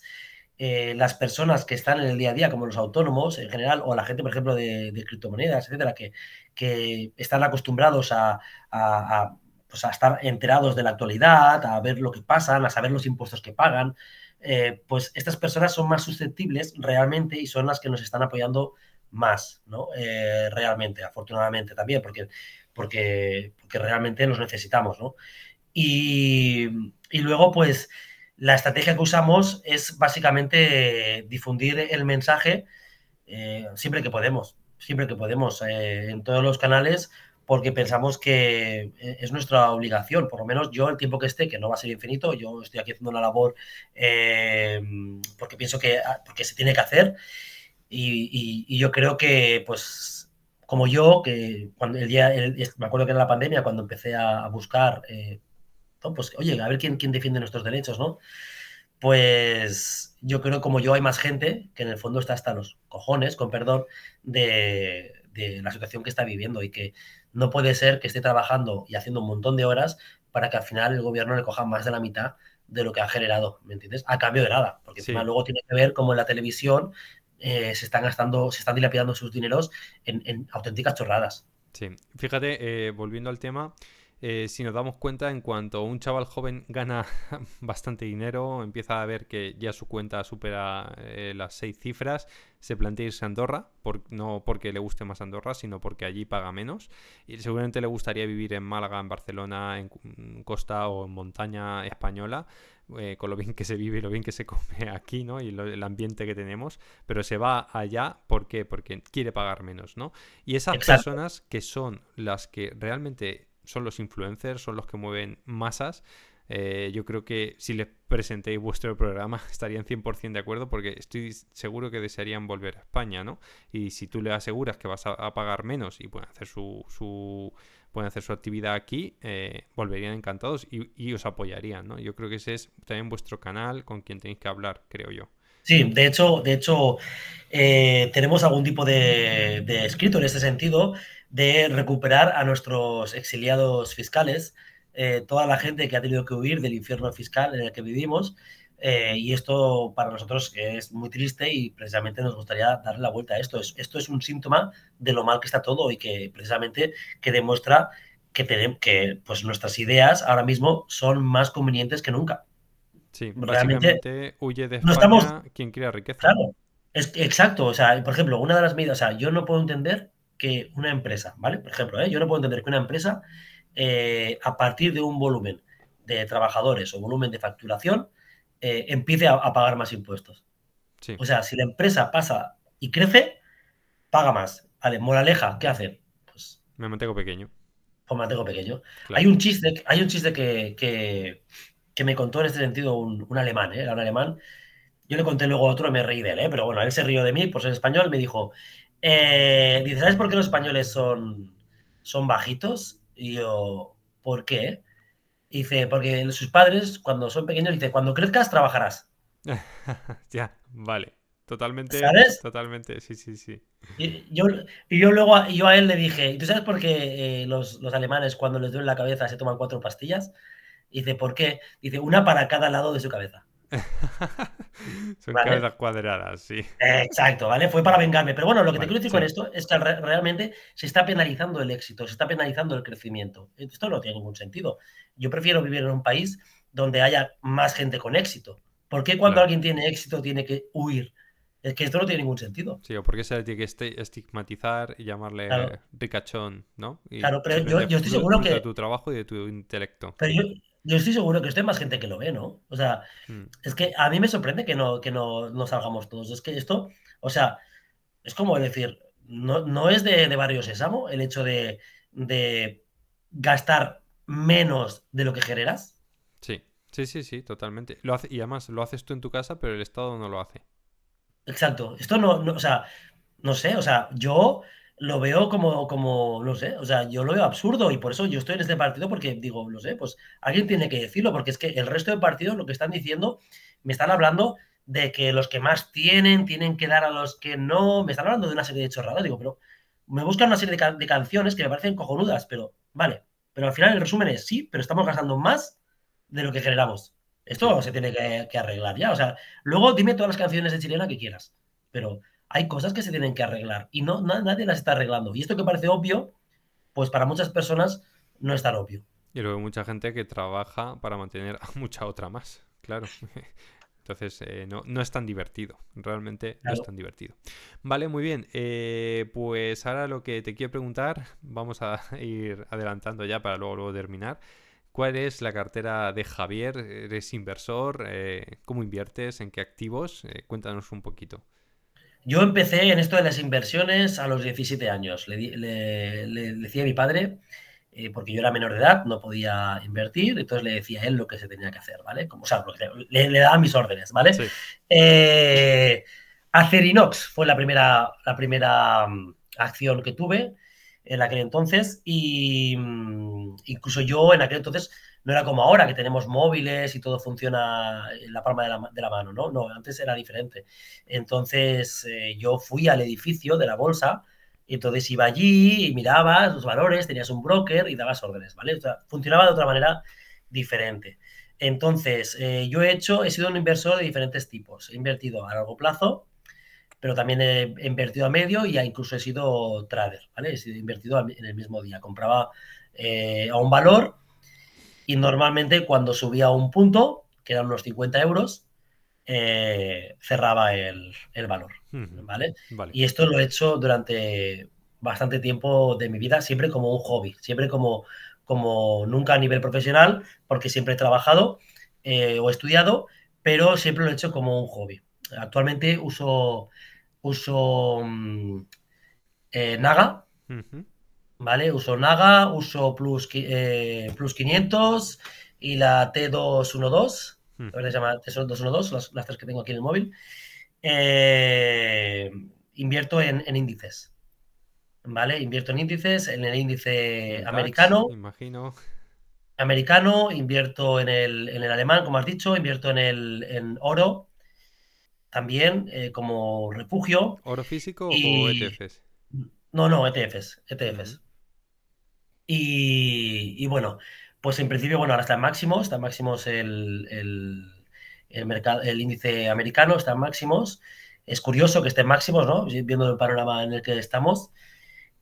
eh, las personas que están en el día a día, como los autónomos en general, o la gente, por ejemplo, de, criptomonedas, etcétera, que, que están acostumbrados pues a, estar enterados de la actualidad, a ver lo que pasan, a saber los impuestos que pagan, eh, pues estas personas son más susceptibles realmente y son las que nos están apoyando más, ¿no? Eh, realmente, afortunadamente también, porque, porque, realmente los necesitamos, ¿no? Y, y luego, pues, la estrategia que usamos es básicamente difundir el mensaje eh, siempre que podemos, siempre que podemos, eh, en todos los canales, porque pensamos que eh, es nuestra obligación, por lo menos yo el tiempo que esté, que no va a ser infinito, yo estoy aquí haciendo una labor porque pienso que ah, se tiene que hacer y, yo creo que pues como yo, que cuando el día, me acuerdo que era la pandemia, cuando empecé a, buscar pues, oye, a ver quién, quién defiende nuestros derechos, ¿no? Pues yo creo que como yo hay más gente que en el fondo está hasta los cojones, con perdón, de, la situación que está viviendo y que no puede ser que esté trabajando y haciendo un montón de horas para que al final el gobierno le coja más de la mitad de lo que ha generado, ¿me entiendes? A cambio de nada, porque luego tiene que ver cómo en la televisión eh, se están gastando, se están dilapidando sus dineros en, auténticas chorradas. Sí, fíjate, eh, volviendo al tema, eh, si nos damos cuenta, en cuanto un chaval joven gana bastante dinero, empieza a ver que ya su cuenta supera eh, las seis cifras, se plantea irse a Andorra, no porque le guste más Andorra, sino porque allí paga menos. Y seguramente le gustaría vivir en Málaga, en Barcelona, en mm, costa o en montaña española, eh, con lo bien que se vive y lo bien que se come aquí, ¿no? Y el ambiente que tenemos, pero se va allá, ¿por qué? Porque quiere pagar menos, ¿no? Y esas personas que son las que realmente son los influencers, son los que mueven masas. Eh, yo creo que si les presentéis vuestro programa estarían 100% de acuerdo porque estoy seguro que desearían volver a España, ¿no? Y si tú les aseguras que vas a, pagar menos y pueden hacer su, pueden hacer su actividad aquí, eh, volverían encantados y, os apoyarían, ¿no? Yo creo que ese es también vuestro canal con quien tenéis que hablar, creo yo. Sí, de hecho, de hecho eh, tenemos algún tipo de, de escrito en este sentido de recuperar a nuestros exiliados fiscales, eh, toda la gente que ha tenido que huir del infierno fiscal en el que vivimos. Eh, y esto para nosotros es muy triste y precisamente nos gustaría darle la vuelta a esto. Es, esto es un síntoma de lo mal que está todo y que precisamente que demuestra que, que pues, nuestras ideas ahora mismo son más convenientes que nunca. Sí, básicamente Realmente, huye de España no estamos... quien crea riqueza. Claro, es, exacto. O sea, por ejemplo, una de las medidas, o sea, yo no puedo entender una empresa, ¿vale? Por ejemplo, ¿eh? yo no puedo entender que una empresa, eh, a partir de un volumen de trabajadores o volumen de facturación, eh, empiece a, pagar más impuestos. O sea, si la empresa pasa y crece, paga más. Vale, moraleja, ¿qué hace? Pues, me mantengo pequeño. Pues me mantengo pequeño. Hay un chiste, hay un chiste que, me contó en este sentido un, alemán, ¿eh? un alemán. Yo le conté luego a otro y me reí de él, pero bueno, él se rió de mí pues ser español. Me dijo, eh, dice, ¿sabes por qué los españoles son, son bajitos? Y yo, ¿por qué? dice, porque sus padres, cuando son pequeños, dice, cuando crezcas, trabajarás. ya, vale. Totalmente. ¿Sabes? Totalmente, sí, sí, sí. Y yo, luego yo a él le dije, ¿y tú sabes por qué eh, los, alemanes cuando les duele la cabeza se toman cuatro pastillas? dice, ¿por qué? Dice, una para cada lado de su cabeza. Son cabezas cuadradas, sí. Exacto, ¿vale? Fue para vengarme. Pero bueno, lo que te quiero decir con esto es que realmente se está penalizando el éxito, se está penalizando el crecimiento. Esto no tiene ningún sentido. Yo prefiero vivir en un país donde haya más gente con éxito. ¿Por qué cuando alguien tiene éxito tiene que huir? Es que esto no tiene ningún sentido. Sí, o porque se le tiene que estigmatizar y llamarle ricachón, ¿no? claro, pero yo, yo, estoy seguro que... De tu trabajo y de tu intelecto yo estoy seguro que esto más gente que lo ve, ¿no? O sea, hmm. es que a mí me sorprende que no, que no, salgamos todos. Es que esto, o sea, es como decir, no, es de, de barrio sésamo el hecho de, gastar menos de lo que generas. Sí, sí, sí, sí, totalmente. Lo hace, y además lo haces tú en tu casa, pero el Estado no lo hace. Exacto. Esto no, no o sea, no sé, o sea, yo lo veo como, como, no sé, o sea, yo lo veo absurdo y por eso yo estoy en este partido porque digo, no sé, pues alguien tiene que decirlo, porque es que el resto del partido lo que están diciendo, me están hablando de que los que más tienen tienen que dar a los que no, me están hablando de una serie de chorradas, digo, pero me buscan una serie de, canciones que me parecen cojonudas, pero vale, pero al final el resumen es sí, pero estamos gastando más de lo que generamos. Esto se tiene que arreglar ya, o sea, luego dime todas las canciones de chilena que quieras, pero hay cosas que se tienen que arreglar y no, nadie las está arreglando. Y esto que parece obvio, pues para muchas personas no es tan obvio. Y luego hay mucha gente que trabaja para mantener a mucha otra más, claro. Entonces, eh, no, no, es tan divertido, realmente no es tan divertido. Vale, muy bien. Eh, pues ahora lo que te quiero preguntar, vamos a ir adelantando ya para luego, terminar. ¿Cuál es la cartera de Javier? ¿Eres inversor? Eh, ¿Cómo inviertes? ¿En qué activos? cuéntanos un poquito. Yo empecé en esto de las inversiones a los 17 años. Le, decía a mi padre, eh, porque yo era menor de edad, no podía invertir, entonces le decía a él lo que se tenía que hacer, ¿vale? Como, o sea, le, le daba mis órdenes, ¿vale? Sí. Eh, fue la primera, la primera mm, acción que tuve en aquel entonces y mm, incluso yo en aquel entonces no era como ahora que tenemos móviles y todo funciona en la palma de la, mano, ¿no? No, antes era diferente. Entonces eh, yo fui al edificio de la bolsa y entonces iba allí y mirabas los valores, tenías un broker y dabas órdenes, ¿vale? O sea, funcionaba de otra manera diferente. Entonces, eh, yo he hecho, he sido un inversor de diferentes tipos. He invertido a largo plazo, pero también he invertido a medio y incluso he sido trader, ¿vale? He sido invertido en el mismo día. Compraba eh, a un valor y normalmente cuando subía un punto, que eran unos 50 euros, eh, cerraba el, valor. ¿vale? Y esto lo he hecho durante bastante tiempo de mi vida, siempre como un hobby, siempre como, como nunca a nivel profesional, porque siempre he trabajado eh, o estudiado, pero siempre lo he hecho como un hobby. Actualmente uso, uso mm, eh, Naga, ¿vale? Uso Naga, uso Plus, eh, plus 500 y la T212, a hmm. la se llama T212, las, las, tres que tengo aquí en el móvil. Eh, invierto en, índices, ¿vale? Invierto en índices, en el índice americano. imagino. Americano, invierto en el, alemán, como has dicho, invierto en el oro también eh, como refugio. ¿Oro físico o ETFs? No, no, ETFs, ETFs. Y, bueno, pues en principio, bueno, ahora está máximos, está máximos el, el, mercado, el índice americano, está máximos. Es curioso que esté máximos, ¿no? Viendo el panorama en el que estamos.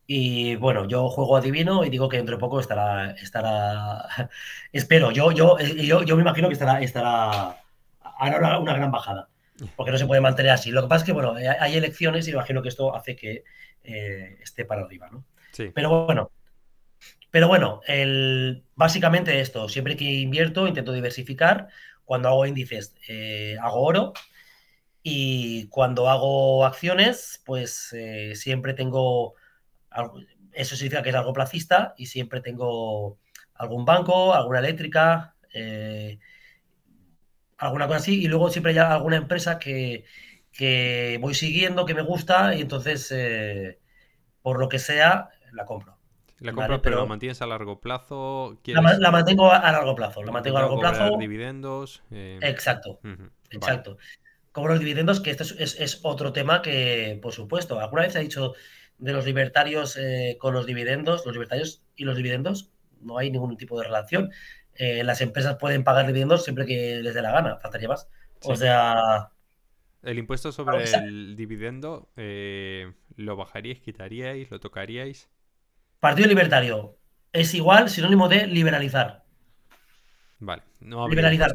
Y bueno, yo juego adivino y digo que dentro de poco estará, estará, espero, yo, yo, eh, yo, yo me imagino que estará, estará, hará una, gran bajada porque no se puede mantener así. Lo que pasa es que, bueno, eh, hay elecciones y imagino que esto hace que eh, esté para arriba, ¿no? Sí. Pero bueno, pero bueno, el, básicamente esto, siempre que invierto intento diversificar, cuando hago índices eh, hago oro y cuando hago acciones pues eh, siempre tengo, eso significa que es algo placista y siempre tengo algún banco, alguna eléctrica, eh, alguna cosa así y luego siempre hay alguna empresa que voy siguiendo, que me gusta y entonces por lo que sea la compro. La compras, pero, la mantienes a largo plazo. La, mantengo a largo plazo. La mantengo a largo plazo. dividendos. Eh, exacto. Exacto. Cobro los dividendos, que este es, otro tema que, por supuesto, alguna vez ha dicho de los libertarios eh, con los dividendos, los libertarios y los dividendos, no hay ningún tipo de relación. Eh, las empresas pueden pagar dividendos siempre que les dé la gana, faltaría más. O sea, el impuesto sobre el dividendo, ¿lo bajaríais, quitaríais, lo tocaríais? Partido Libertario es igual sinónimo de liberalizar. Vale, no liberalizar.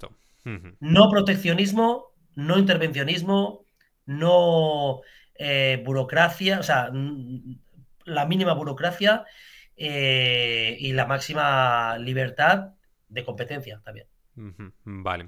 No proteccionismo, no intervencionismo, no eh, burocracia, o sea, la mínima burocracia eh, y la máxima libertad de competencia también. Vale.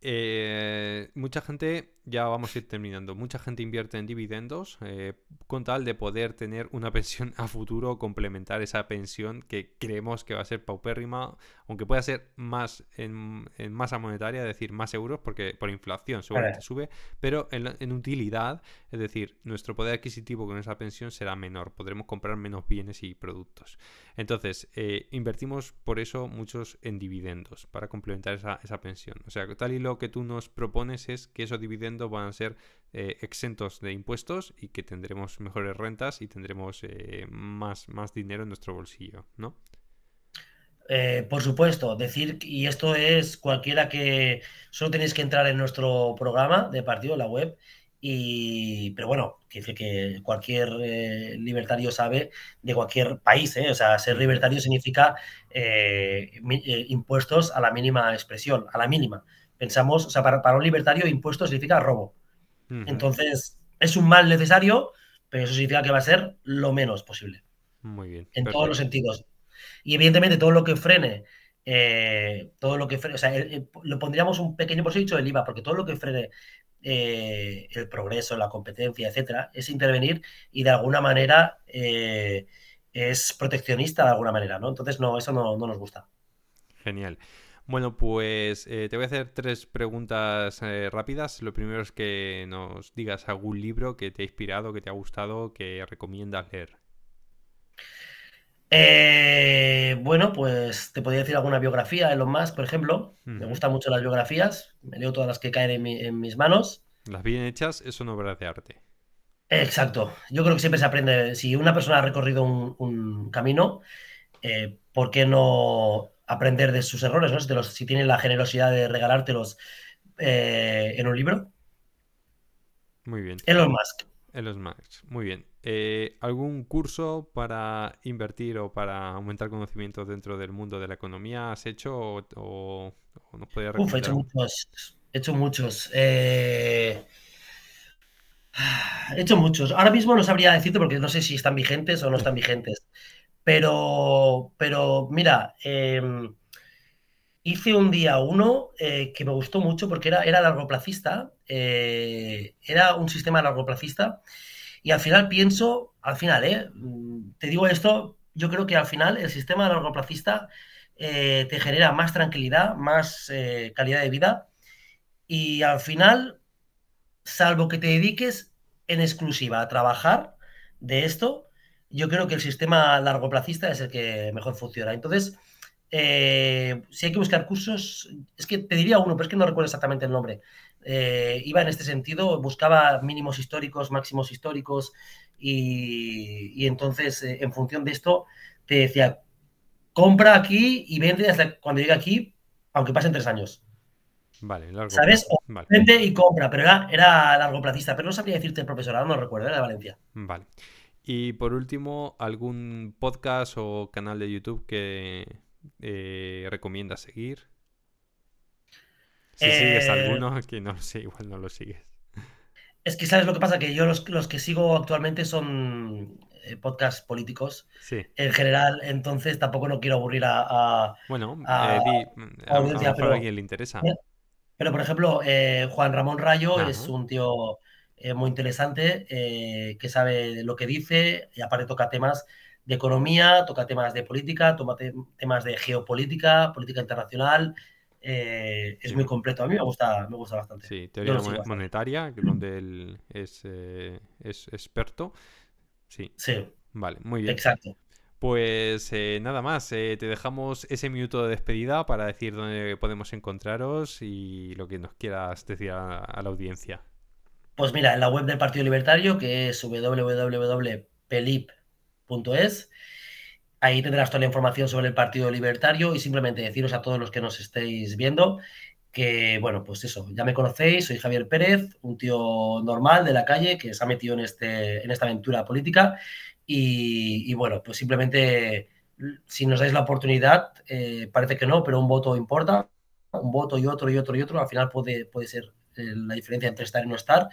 Eh, mucha gente ya vamos a ir terminando. Mucha gente invierte en dividendos eh, con tal de poder tener una pensión a futuro, complementar esa pensión que creemos que va a ser paupérrima, aunque pueda ser más en, masa monetaria, es decir, más euros, porque por inflación seguramente sube, pero en, utilidad, es decir, nuestro poder adquisitivo con esa pensión será menor, podremos comprar menos bienes y productos. Entonces, eh, invertimos por eso muchos en dividendos, para complementar esa, esa pensión. O sea, tal y lo que tú nos propones es que esos dividendos van a ser eh, exentos de impuestos y que tendremos mejores rentas y tendremos eh, más, más dinero en nuestro bolsillo, ¿no? Eh, por supuesto, decir, y esto es cualquiera que solo tenéis que entrar en nuestro programa de partido, la web, y, pero bueno, dice que cualquier libertario sabe de cualquier país, o sea, ser libertario significa impuestos a la mínima expresión, a la mínima. Pensamos, o sea, para, un libertario impuesto significa robo. Entonces, es un mal necesario, pero eso significa que va a ser lo menos posible. Muy bien. En todos los sentidos. Y evidentemente todo lo que frene, eh, todo lo que frene, o sea, eh, eh, lo pondríamos un pequeño porcentaje del IVA, porque todo lo que frene el progreso, la competencia, etcétera, es intervenir y de alguna manera es proteccionista de alguna manera, ¿no? Entonces, no, eso no, no nos gusta. Genial. Bueno, pues eh, te voy a hacer tres preguntas eh, rápidas. Lo primero es que nos digas algún libro que te ha inspirado, que te ha gustado, que recomiendas leer. Eh, bueno, pues te podría decir alguna biografía, lo más, por ejemplo. Me gustan mucho las biografías, me leo todas las que caen en, mis manos. Las bien hechas es una obra de arte. Exacto. Yo creo que siempre se aprende. Si una persona ha recorrido un, camino, eh, ¿por qué no aprender de sus errores, ¿no? Si, tienen tiene la generosidad de regalártelos eh, en un libro. Muy bien. Elon Musk. Elon Musk, muy bien. Eh, ¿Algún curso para invertir o para aumentar conocimientos dentro del mundo de la economía has hecho o, no o Uf, he hecho muchos. He hecho muchos. Eh, he hecho muchos. Ahora mismo no sabría decirte porque no sé si están vigentes o no están vigentes. Pero, pero mira, em, hice un día uno eh, que me gustó mucho porque era, era placista, eh, era un sistema largo placista, y al final pienso, al final, eh, mm, te digo esto, yo creo que al final el sistema largo largoplacista te genera más tranquilidad, más calidad de vida y al final, salvo que te dediques en exclusiva a trabajar de esto, yo creo que el sistema largo largoplacista es el que mejor funciona. Entonces, eh, si hay que buscar cursos, es que te diría uno, pero es que no recuerdo exactamente el nombre. Eh, iba en este sentido, buscaba mínimos históricos, máximos históricos, y, entonces eh, en función de esto te decía, compra aquí y vende cuando llegue aquí, aunque pasen tres años. Vale, largo ¿Sabes? Vende y compra, pero era, era largo plazista, pero no sabría decirte el profesorado, no recuerdo, era de Valencia. Vale. Y por último, algún podcast o canal de YouTube que recomienda eh, recomiendas seguir. Si sigues eh, alguno, que no sé, igual no lo sigues. Es que sabes lo que pasa, que yo los, que sigo actualmente son eh, podcasts políticos sí. en general, entonces tampoco no quiero aburrir a... bueno, a, alguien le interesa. Pero, por ejemplo, Juan Ramón Rayo es un tío muy interesante, eh, que sabe lo que dice y aparte toca temas de economía, toca temas de política, toma temas de geopolítica, política internacional. Eh, es muy completo. A mí me gusta, me gusta bastante. Sí, teoría monetaria, que monetaria, donde él es, eh, experto. Sí. Vale, muy bien. Exacto. Pues nada más, te dejamos ese minuto de despedida para decir dónde podemos encontraros y lo que nos quieras decir a la audiencia. Pues mira, en la web del Partido Libertario, que es www.pelip.es, ahí tendrás toda la información sobre el Partido Libertario y simplemente deciros a todos los que nos estéis viendo que, bueno, pues eso, ya me conocéis, soy Javier Pérez, un tío normal de la calle que se ha metido en, este, en esta aventura política y, bueno, pues simplemente si nos dais la oportunidad, eh, parece que no, pero un voto importa, un voto y otro y otro y otro, al final puede, puede ser la diferencia entre estar y no estar.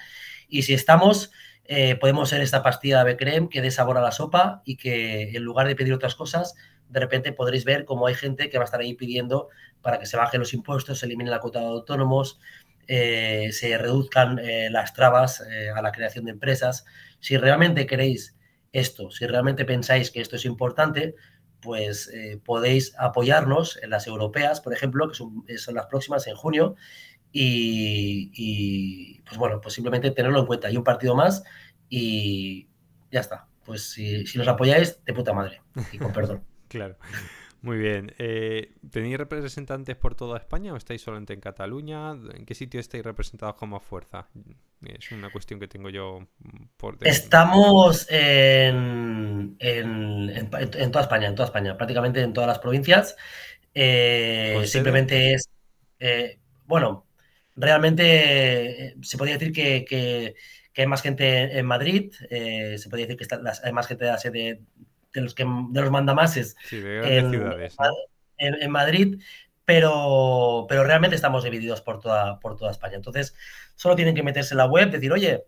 Y si estamos, eh, podemos ser esta pastilla de creme que dé sabor a la sopa y que en lugar de pedir otras cosas, de repente podréis ver cómo hay gente que va a estar ahí pidiendo para que se bajen los impuestos, se elimine la cuota de autónomos, eh, se reduzcan eh, las trabas a la creación de empresas. Si realmente queréis esto, si realmente pensáis que esto es importante, pues podéis apoyarnos en las europeas, por ejemplo, que son las próximas en junio, y, pues bueno, pues simplemente tenerlo en cuenta. Hay un partido más y ya está. Pues si, si apoyáis, de puta madre. Y con perdón. claro. Muy bien. Eh, ¿Tenéis representantes por toda España o estáis solamente en Cataluña? ¿En qué sitio estáis representados con más fuerza? Es una cuestión que tengo yo por... Estamos en, en, toda España, en toda España, prácticamente en todas las provincias. Eh, simplemente es... Eh, bueno, realmente eh, se podría decir que, hay más gente en Madrid, eh, se podría decir que hay más gente de de los que de los mandamases en, En, Madrid, pero, pero realmente estamos divididos por toda, por toda España. Entonces, solo tienen que meterse en la web, decir, oye,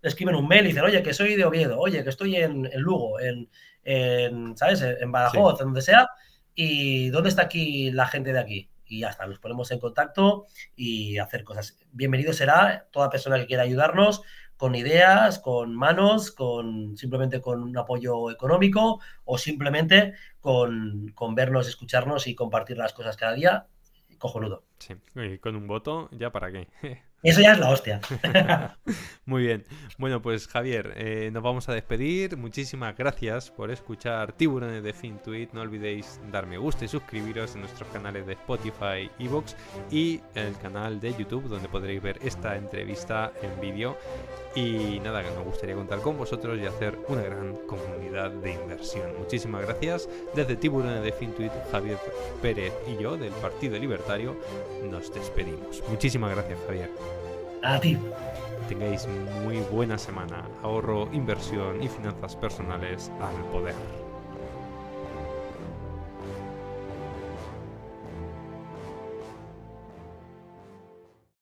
escriben un mail y dicen, oye, que soy de Oviedo, oye, que estoy en, Lugo, en, ¿sabes? En Badajoz, en donde sea, y ¿dónde está aquí la gente de aquí? y hasta nos ponemos en contacto y hacer cosas. Bienvenido será toda persona que quiera ayudarnos con ideas, con manos, con simplemente con un apoyo económico o simplemente con, con vernos, escucharnos y compartir las cosas cada día. Cojonudo. Sí, con un voto, ¿ya para qué? Eso ya es la hostia. Muy bien. Bueno, pues Javier, eh, nos vamos a despedir. Muchísimas gracias por escuchar Tiburones de FinTweet. No olvidéis dar me gusta y suscribiros en nuestros canales de Spotify, Evox y el canal de YouTube donde podréis ver esta entrevista en vídeo. Y nada, que nos gustaría contar con vosotros y hacer una gran comunidad de inversión. Muchísimas gracias. Desde Tiburón de Fintuit, Javier Pérez y yo del Partido Libertario nos despedimos. Muchísimas gracias, Javier. A ti. Tengáis muy buena semana. Ahorro, inversión y finanzas personales al poder.